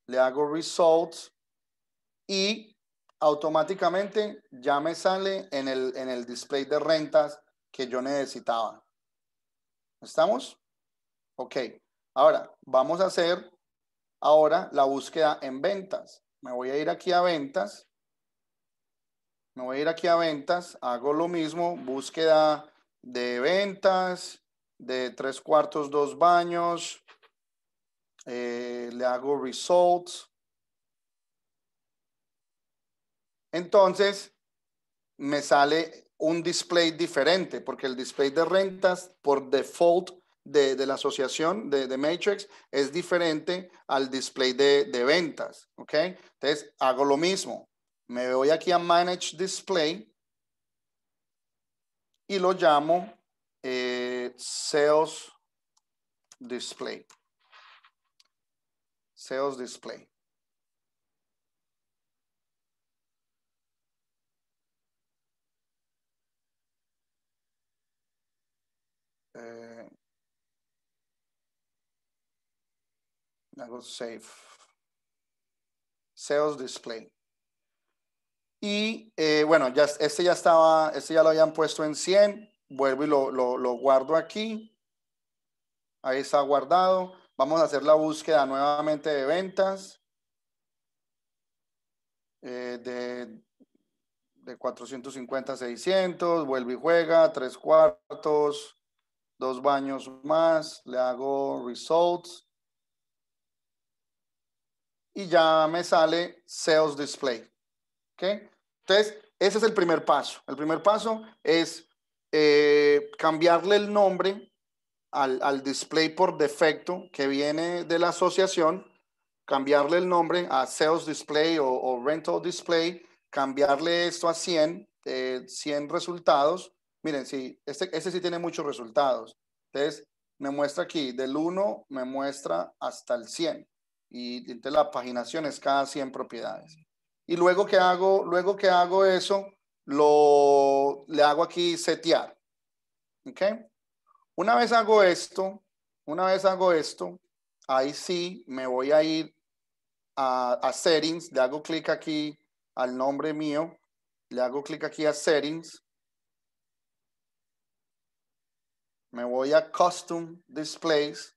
Le hago results. Y automáticamente ya me sale en el, en el display de rentas que yo necesitaba. ¿Estamos? Ok. Ahora, vamos a hacer ahora la búsqueda en ventas. Me voy a ir aquí a ventas. Me voy a ir aquí a ventas. Hago lo mismo, búsqueda de ventas, de tres cuartos, dos baños. Eh, le hago results. Entonces, me sale un display diferente porque el display de rentas por default de, la asociación de, Matrix es diferente al display de, ventas, ¿ok? Entonces, hago lo mismo. Me voy aquí a Manage Display y lo llamo eh, Sales Display. Sales Display. Eh, I save sales display. Y eh, bueno, ya, este ya estaba, este ya lo habían puesto en 100. Vuelvo y lo, guardo aquí. Ahí está guardado. Vamos a hacer la búsqueda nuevamente de ventas. Eh, de, 450 a 600, vuelvo y juega, tres cuartos, dos baños más, le hago results, y ya me sale Sales Display. ¿Ok? Entonces, ese es el primer paso. El primer paso es eh, cambiarle el nombre al, al, display por defecto que viene de la asociación, cambiarle el nombre a Sales Display o, Rental Display, cambiarle esto a 100, 100 eh, resultados. Miren, sí, este, este sí tiene muchos resultados. Entonces, me muestra aquí, del 1 me muestra hasta el 100 y entonces la paginación es cada 100 propiedades. Y luego que hago, luego que hago eso, lo, le hago aquí setear. ¿Ok? Una vez hago esto, una vez hago esto, ahí sí me voy a ir a, a settings, le hago clic aquí al nombre mío, le hago clic aquí a settings. Me voy a custom displays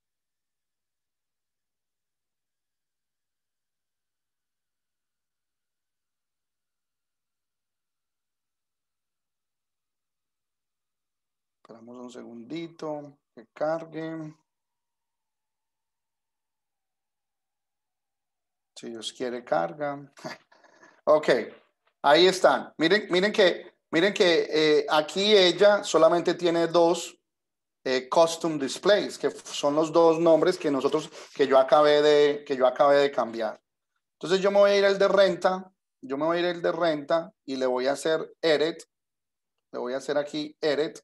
Esperamos un segundito que cargue. Si Dios quiere, carga. ok, ahí están. Miren, miren que, miren que eh, aquí ella solamente tiene dos eh, custom displays, que son los dos nombres que nosotros, que yo acabé de, que yo acabé de cambiar. Entonces yo me voy a ir al de renta, yo me voy a ir al de renta y le voy a hacer edit, le voy a hacer aquí edit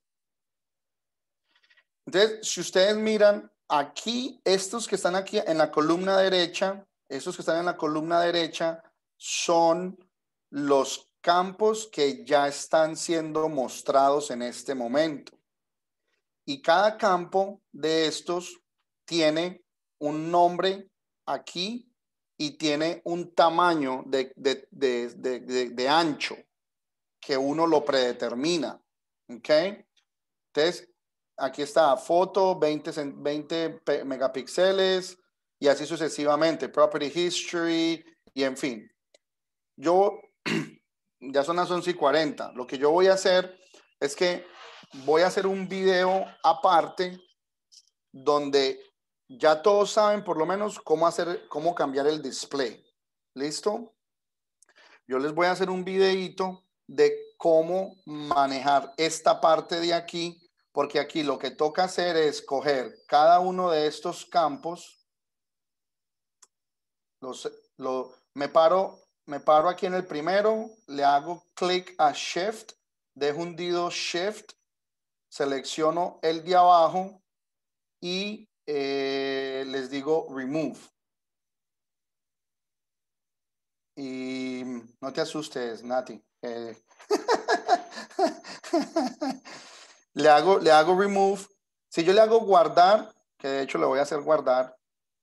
entonces, si ustedes miran aquí, estos que están aquí en la columna derecha, estos que están en la columna derecha son los campos que ya están siendo mostrados en este momento. Y cada campo de estos tiene un nombre aquí y tiene un tamaño de, de ancho que uno lo predetermina. ¿Ok? Entonces, aquí está, foto, 20, 20 megapíxeles y así sucesivamente, property history y en fin. Yo, ya son las 11 y 40, lo que yo voy a hacer es que voy a hacer un video aparte donde ya todos saben por lo menos cómo hacer, cómo cambiar el display. ¿Listo? Yo les voy a hacer un videito de cómo manejar esta parte de aquí porque aquí lo que toca hacer es coger cada uno de estos campos, me, paro, me paro aquí en el primero, le hago clic a Shift, dejo hundido Shift, selecciono el de abajo y eh, les digo Remove. Y no te asustes, Nati. Eh, le hago, le hago remove. Si yo le hago guardar, que de hecho le voy a hacer guardar,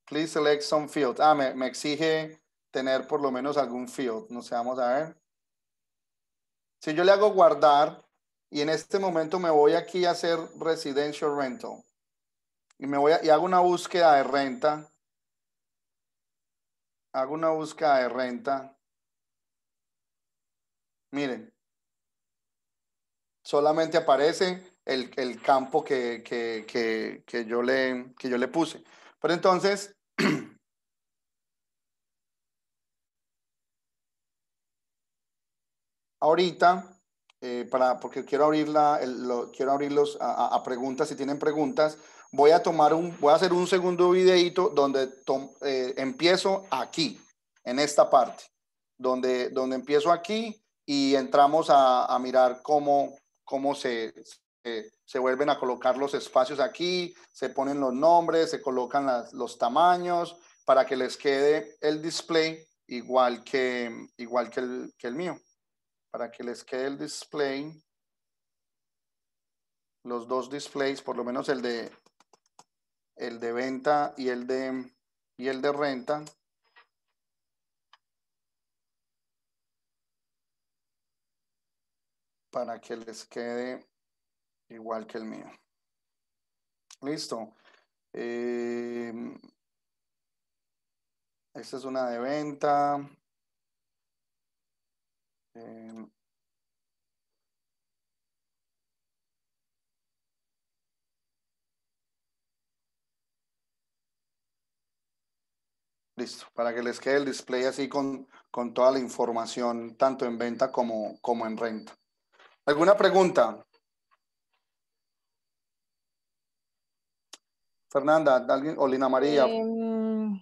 please select some field. Ah, me, exige tener por lo menos algún field. No sé, vamos a ver. Si yo le hago guardar y en este momento me voy aquí a hacer residential rental y me voy y hago una búsqueda de renta. Hago una búsqueda de renta. Miren, solamente aparece el, campo que, yo le, que yo le puse. Pero entonces, ahorita, eh, para, porque quiero, abrir quiero abrirlos a, preguntas, si tienen preguntas, voy a, tomar un, voy a hacer un segundo videito donde eh, empiezo aquí, en esta parte, donde, donde empiezo aquí y entramos a, a mirar cómo, cómo se, eh, se vuelven a colocar los espacios aquí, se ponen los nombres, se colocan los tamaños para que les quede el display igual que, igual el, que el mío. Para que les quede el display, los dos displays, por lo menos el de, el de venta y el de, y el de renta. Para que les quede igual que el mío. Listo. Eh, esta es una de venta. Eh, listo, para que les quede el display así con, toda la información, tanto en venta como, como en renta. ¿Alguna pregunta? Fernanda, alguien, o María. Em,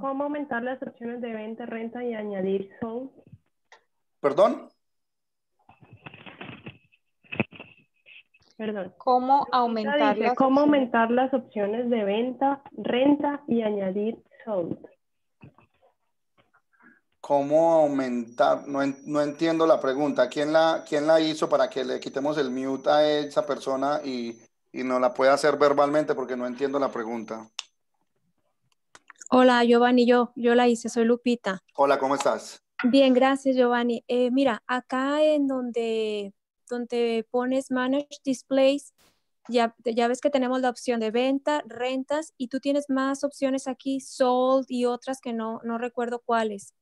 ¿Cómo aumentar las opciones de venta, renta y añadir sold? Perdón. ¿Cómo aumentar, las ¿Cómo aumentar las opciones de venta, renta y añadir sold? cómo aumentar, no, entiendo la pregunta, ¿Quién la, ¿quién la hizo para que le quitemos el mute a esa persona y, no la pueda hacer verbalmente porque no entiendo la pregunta? Hola Giovanni, yo, yo la hice, soy Lupita. Hola, ¿cómo estás? Bien, gracias Giovanni. Eh, mira, acá en donde, donde pones Manage Displays, ya, ya, ves que tenemos la opción de venta, rentas y tú tienes más opciones aquí, sold y otras que no, no recuerdo cuáles.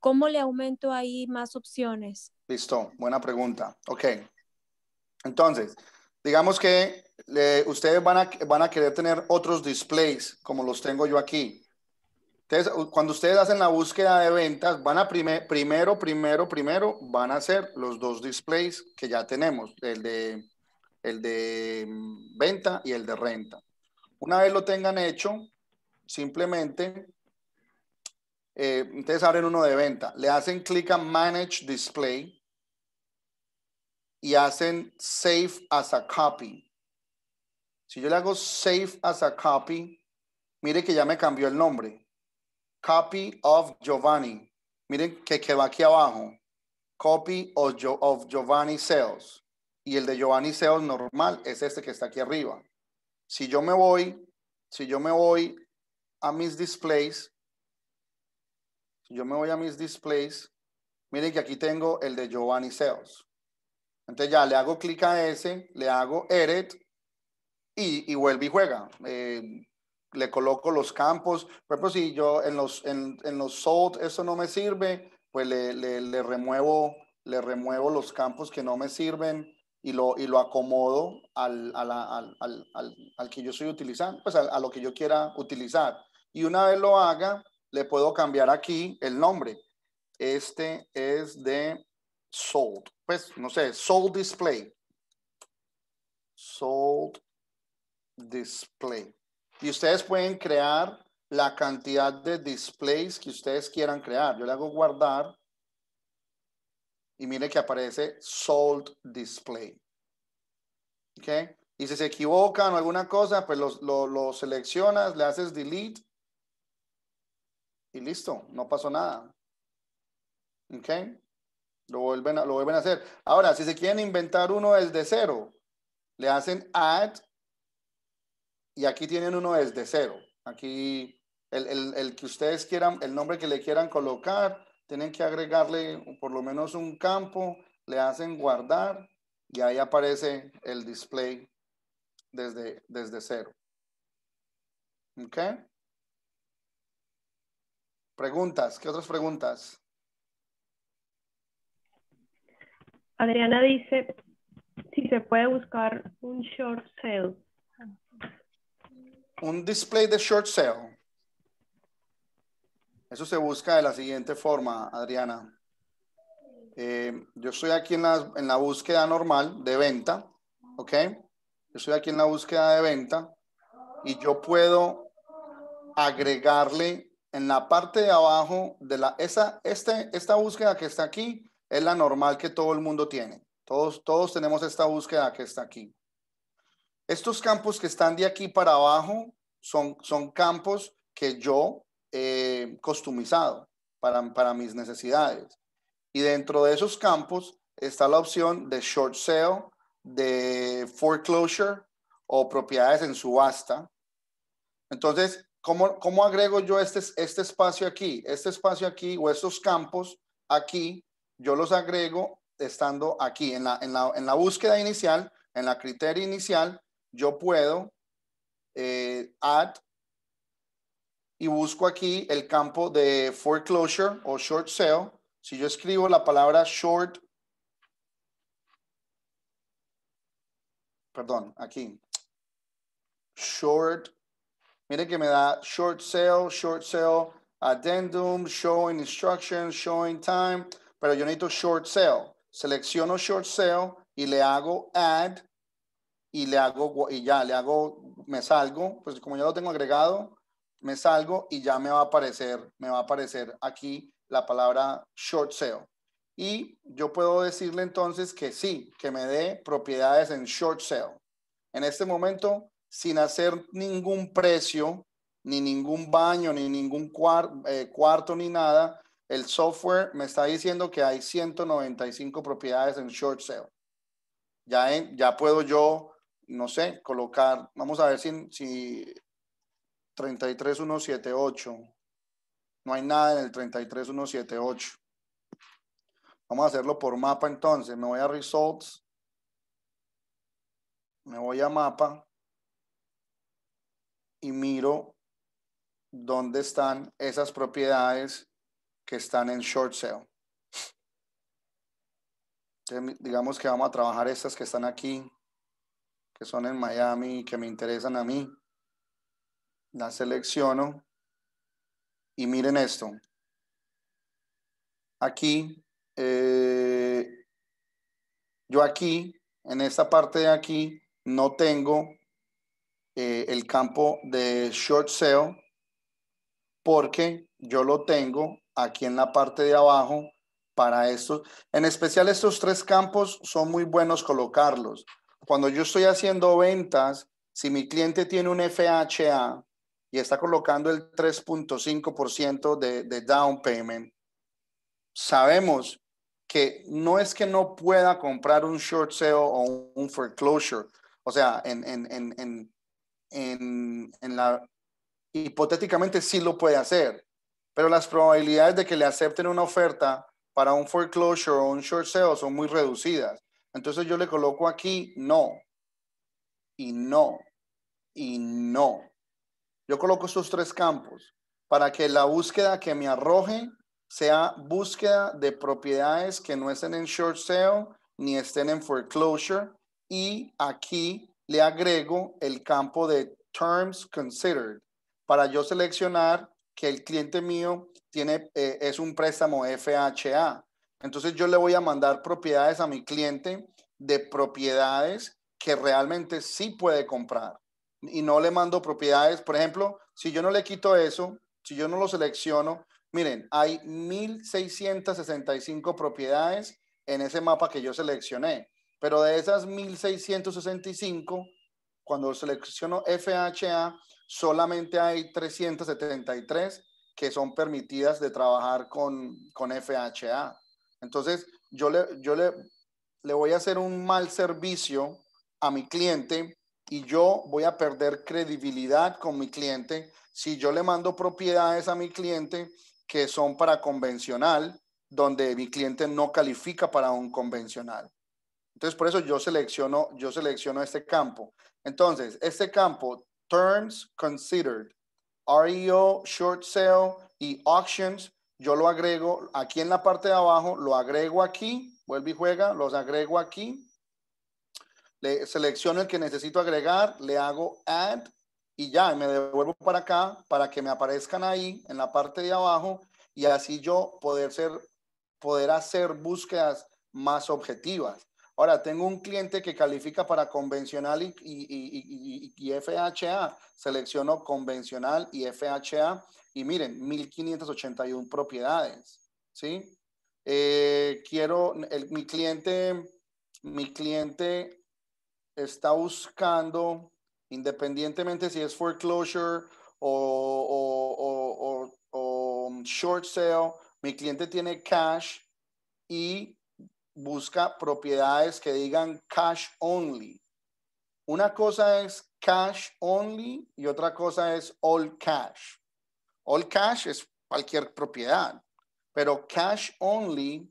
¿Cómo le aumento ahí más opciones? Listo, buena pregunta. Ok. Entonces, digamos que ustedes van a, van a querer tener otros displays como los tengo yo aquí. Entonces, cuando ustedes hacen la búsqueda de ventas, van a primer, primero, primero, primero, van a hacer los dos displays que ya tenemos, el de, el de mm, venta y el de renta. Una vez lo tengan hecho, simplemente eh, ustedes abren uno de venta, le hacen clic a Manage Display y hacen Save as a Copy. Si yo le hago Save as a Copy, mire que ya me cambió el nombre. Copy of Giovanni. Miren que, que va aquí abajo. Copy of, of Giovanni Sales. Y el de Giovanni Sales normal es este que está aquí arriba. Si yo me voy, si yo me voy a mis displays, yo me voy a mis displays, miren que aquí tengo el de Giovanni Sales. Entonces ya le hago clic a ese, le hago edit y, y vuelve y juega. Eh, le coloco los campos. Por ejemplo, si yo en los, en, en los salt eso no me sirve, pues le, le, le, remuevo, le remuevo los campos que no me sirven y lo, y lo acomodo al, al, al, al que yo estoy utilizando, pues a lo que yo quiera utilizar. Y una vez lo haga, le puedo cambiar aquí el nombre. Este es de sold. Pues, no sé, sold display. Sold display. Y ustedes pueden crear la cantidad de displays que ustedes quieran crear. Yo le hago guardar y mire que aparece sold display. ¿Ok? Y si se equivocan o alguna cosa, pues lo, lo seleccionas, le haces delete y listo, no pasó nada. ¿Ok? Lo vuelven, a, lo a hacer. Ahora, si se quieren inventar uno desde cero, le hacen add y aquí tienen uno desde cero. Aquí el, que ustedes quieran, el nombre que le quieran colocar, tienen que agregarle por lo menos un campo, le hacen guardar y ahí aparece el display desde, desde cero. ¿Ok? Preguntas, ¿qué otras preguntas? Adriana dice si se puede buscar un short sale. Un display de short sale. Eso se busca de la siguiente forma, Adriana. Eh, yo estoy aquí en la, en la búsqueda normal de venta, ¿ok? Yo estoy aquí en la búsqueda de venta y yo puedo agregarle en la parte de abajo de la, esa, este, esta búsqueda que está aquí es la normal que todo el mundo tiene. Todos, todos tenemos esta búsqueda que está aquí. Estos campos que están de aquí para abajo son, son campos que yo he customizado para, para mis necesidades. Y dentro de esos campos está la opción de short sale, de foreclosure o propiedades en subasta. Entonces, ¿cómo, cómo agrego yo este, este espacio aquí? Este espacio aquí o estos campos aquí, yo los agrego estando aquí. En la, búsqueda inicial, en la criteria inicial, yo puedo eh, add y busco aquí el campo de foreclosure o short sale. Si yo escribo la palabra short, perdón, aquí, short Mire que me da short sale, short sale, addendum, showing Instructions, showing time, pero yo necesito short sale. Selecciono short sale y le hago add y le hago y ya le hago me salgo, pues como ya lo tengo agregado, me salgo y ya me va a aparecer, me va a aparecer aquí la palabra short sale. Y yo puedo decirle entonces que sí, que me dé propiedades en short sale. En este momento sin hacer ningún precio, ni ningún baño, ni ningún eh, cuarto, ni nada, el software me está diciendo que hay 195 propiedades en short sale. Ya, ya puedo yo, no sé, colocar, vamos a ver si, si 33178. No hay nada en el 33178. Vamos a hacerlo por mapa entonces. Me voy a results. Me voy a mapa y miro dónde están esas propiedades que están en short sale. digamos que vamos a trabajar estas que están aquí, que son en Miami, y que me interesan a mí. Las selecciono y miren esto. Aquí, eh, yo aquí, en esta parte de aquí, no tengo eh, el campo de short sale porque yo lo tengo aquí en la parte de abajo para estos. En especial estos tres campos son muy buenos colocarlos. Cuando yo estoy haciendo ventas, si mi cliente tiene un FHA y está colocando el 3.5% de, de down payment, sabemos que no es que no pueda comprar un short sale o un foreclosure. O sea, en, en, en, en, en la, hipotéticamente sí lo puede hacer, pero las probabilidades de que le acepten una oferta para un foreclosure o un short sale son muy reducidas. Entonces yo le coloco aquí no, y no, y no. Yo coloco esos tres campos para que la búsqueda que me arroje sea búsqueda de propiedades que no estén en short sale ni estén en foreclosure. Y aquí le agrego el campo de Terms Considered para yo seleccionar que el cliente mío tiene, eh, es un préstamo FHA. Entonces yo le voy a mandar propiedades a mi cliente de propiedades que realmente sí puede comprar. Y no le mando propiedades, por ejemplo, si yo no le quito eso, si yo no lo selecciono, miren, hay 1.665 propiedades en ese mapa que yo seleccioné. Pero de esas 1665, cuando selecciono FHA, solamente hay 373 que son permitidas de trabajar con, con FHA. Entonces, yo, yo le voy a hacer un mal servicio a mi cliente y yo voy a perder credibilidad con mi cliente si yo le mando propiedades a mi cliente que son para convencional, donde mi cliente no califica para un convencional. Entonces, por eso yo selecciono, yo selecciono este campo. Entonces, este campo, terms considered, REO, short sale y auctions, yo lo agrego aquí en la parte de abajo, lo agrego aquí, vuelve y juega, los agrego aquí. Le selecciono el que necesito agregar, le hago add y ya me devuelvo para acá para que me aparezcan ahí en la parte de abajo y así yo poder ser poder hacer búsquedas más objetivas. Ahora, tengo un cliente que califica para convencional y, FHA. Selecciono convencional y FHA y miren, 1581 propiedades, ¿sí? Eh, quiero, mi cliente, mi cliente está buscando, independientemente si es foreclosure o, o um, short sale, mi cliente tiene cash y busca propiedades que digan cash only. Una cosa es cash only y otra cosa es all cash. All cash es cualquier propiedad, pero cash only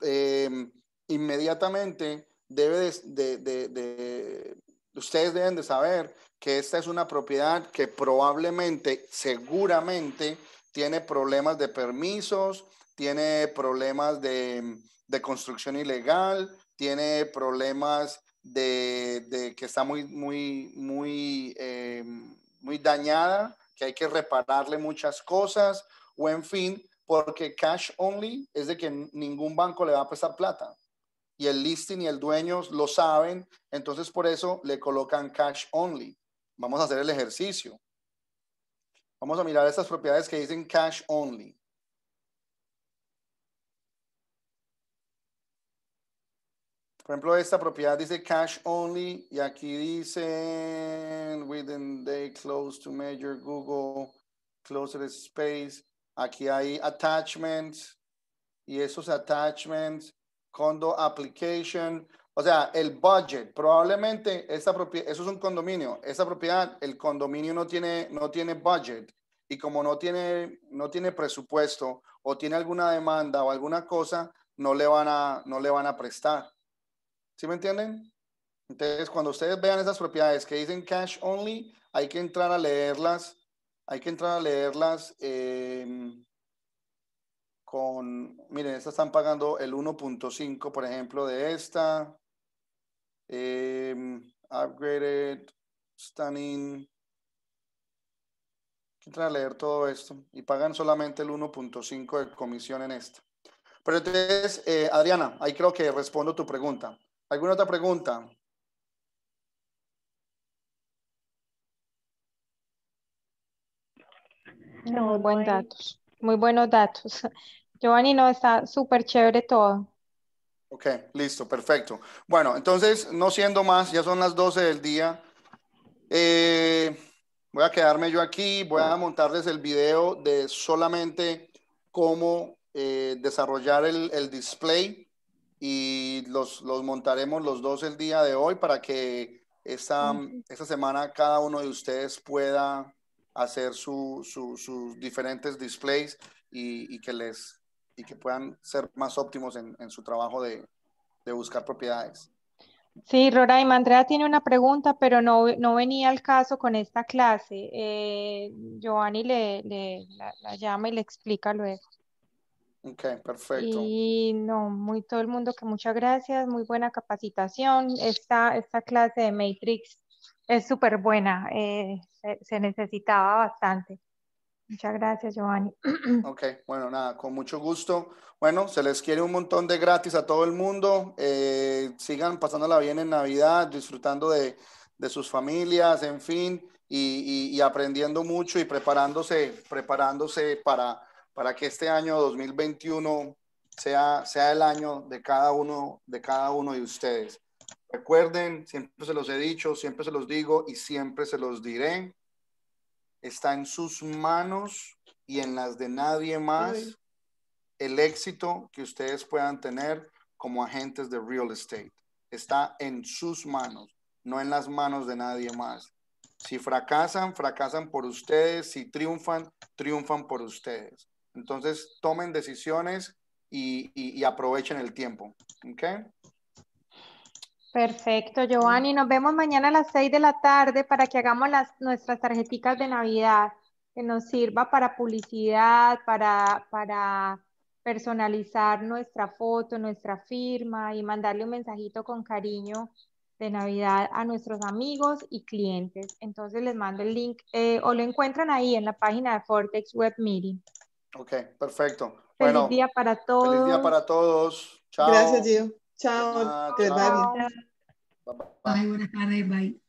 em, inmediatamente debe de, ustedes deben de saber que esta es una propiedad que probablemente, seguramente, tiene problemas de permisos, tiene problemas de de construcción ilegal, tiene problemas de, que está muy, muy, muy, em, muy dañada, que hay que repararle muchas cosas, o en fin, porque cash only es de que ningún banco le va a prestar plata. Y el listing y el dueño lo saben, entonces por eso le colocan cash only. Vamos a hacer el ejercicio. Vamos a mirar estas propiedades que dicen cash only. Por ejemplo, esta propiedad dice cash only y aquí dice within day close to major Google closer space. Aquí hay attachments y esos attachments, condo application, o sea, el budget. Probablemente esta propiedad, eso es un condominio. Esta propiedad, el condominio no tiene, no tiene budget y como no tiene, no tiene presupuesto o tiene alguna demanda o alguna cosa, no le van a, no le van a prestar. ¿Sí me entienden? Entonces, cuando ustedes vean esas propiedades que dicen cash only, hay que entrar a leerlas, hay que entrar a leerlas em, con, miren, estas están pagando el 1.5, por ejemplo, de esta. Em, upgraded, stunning. Hay que entrar a leer todo esto y pagan solamente el 1.5 de comisión en esta. Pero entonces, eh, Adriana, ahí creo que respondo tu pregunta. ¿Alguna otra pregunta? No, muy buen datos, muy buenos datos. Giovanni, no, está súper chévere todo. Ok, listo, perfecto. Bueno, entonces, no siendo más, ya son las 12 del día. Eh, voy a quedarme yo aquí, voy a montarles el video de solamente cómo eh, desarrollar el, el display y los, los montaremos los dos el día de hoy para que esta, esta semana cada uno de ustedes pueda hacer sus diferentes displays y, que les y que puedan ser más óptimos en, en su trabajo de, de, buscar propiedades. Sí, Roraima, Andrea tiene una pregunta, pero no, no venía al caso con esta clase. Eh, Giovanni le, le la, la, llama y le explica luego. Ok, perfecto. Y no, muy todo el mundo que muchas gracias, muy buena capacitación. Esta, esta clase de Matrix es súper buena, eh, se, necesitaba bastante. Muchas gracias, Giovanni. Ok, bueno, nada, con mucho gusto. Bueno, se les quiere un montón de gratis a todo el mundo. Eh, sigan pasándola bien en Navidad, disfrutando de, sus familias, en fin, y, y aprendiendo mucho y preparándose, preparándose para para que este año 2021 sea, sea el año de cada, uno, de cada uno de ustedes. Recuerden, siempre se los he dicho, siempre se los digo y siempre se los diré. Está en sus manos y en las de nadie más el éxito que ustedes puedan tener como agentes de real estate. Está en sus manos, no en las manos de nadie más. Si fracasan, fracasan por ustedes. Si triunfan, triunfan por ustedes. Entonces, tomen decisiones y, aprovechen el tiempo. ¿Okay? Perfecto, Giovanni. Nos vemos mañana a las 6 de la tarde para que hagamos las, nuestras tarjeticas de Navidad, que nos sirva para publicidad, para, personalizar nuestra foto, nuestra firma y mandarle un mensajito con cariño de Navidad a nuestros amigos y clientes. Entonces les mando el link eh, o lo encuentran ahí en la página de Fortex Web Meeting. Ok, perfecto. Bueno, feliz día para todos. Feliz día para todos. Chao. Gracias, Gio. Chao. Chao. Bye, buenas tardes. Bye.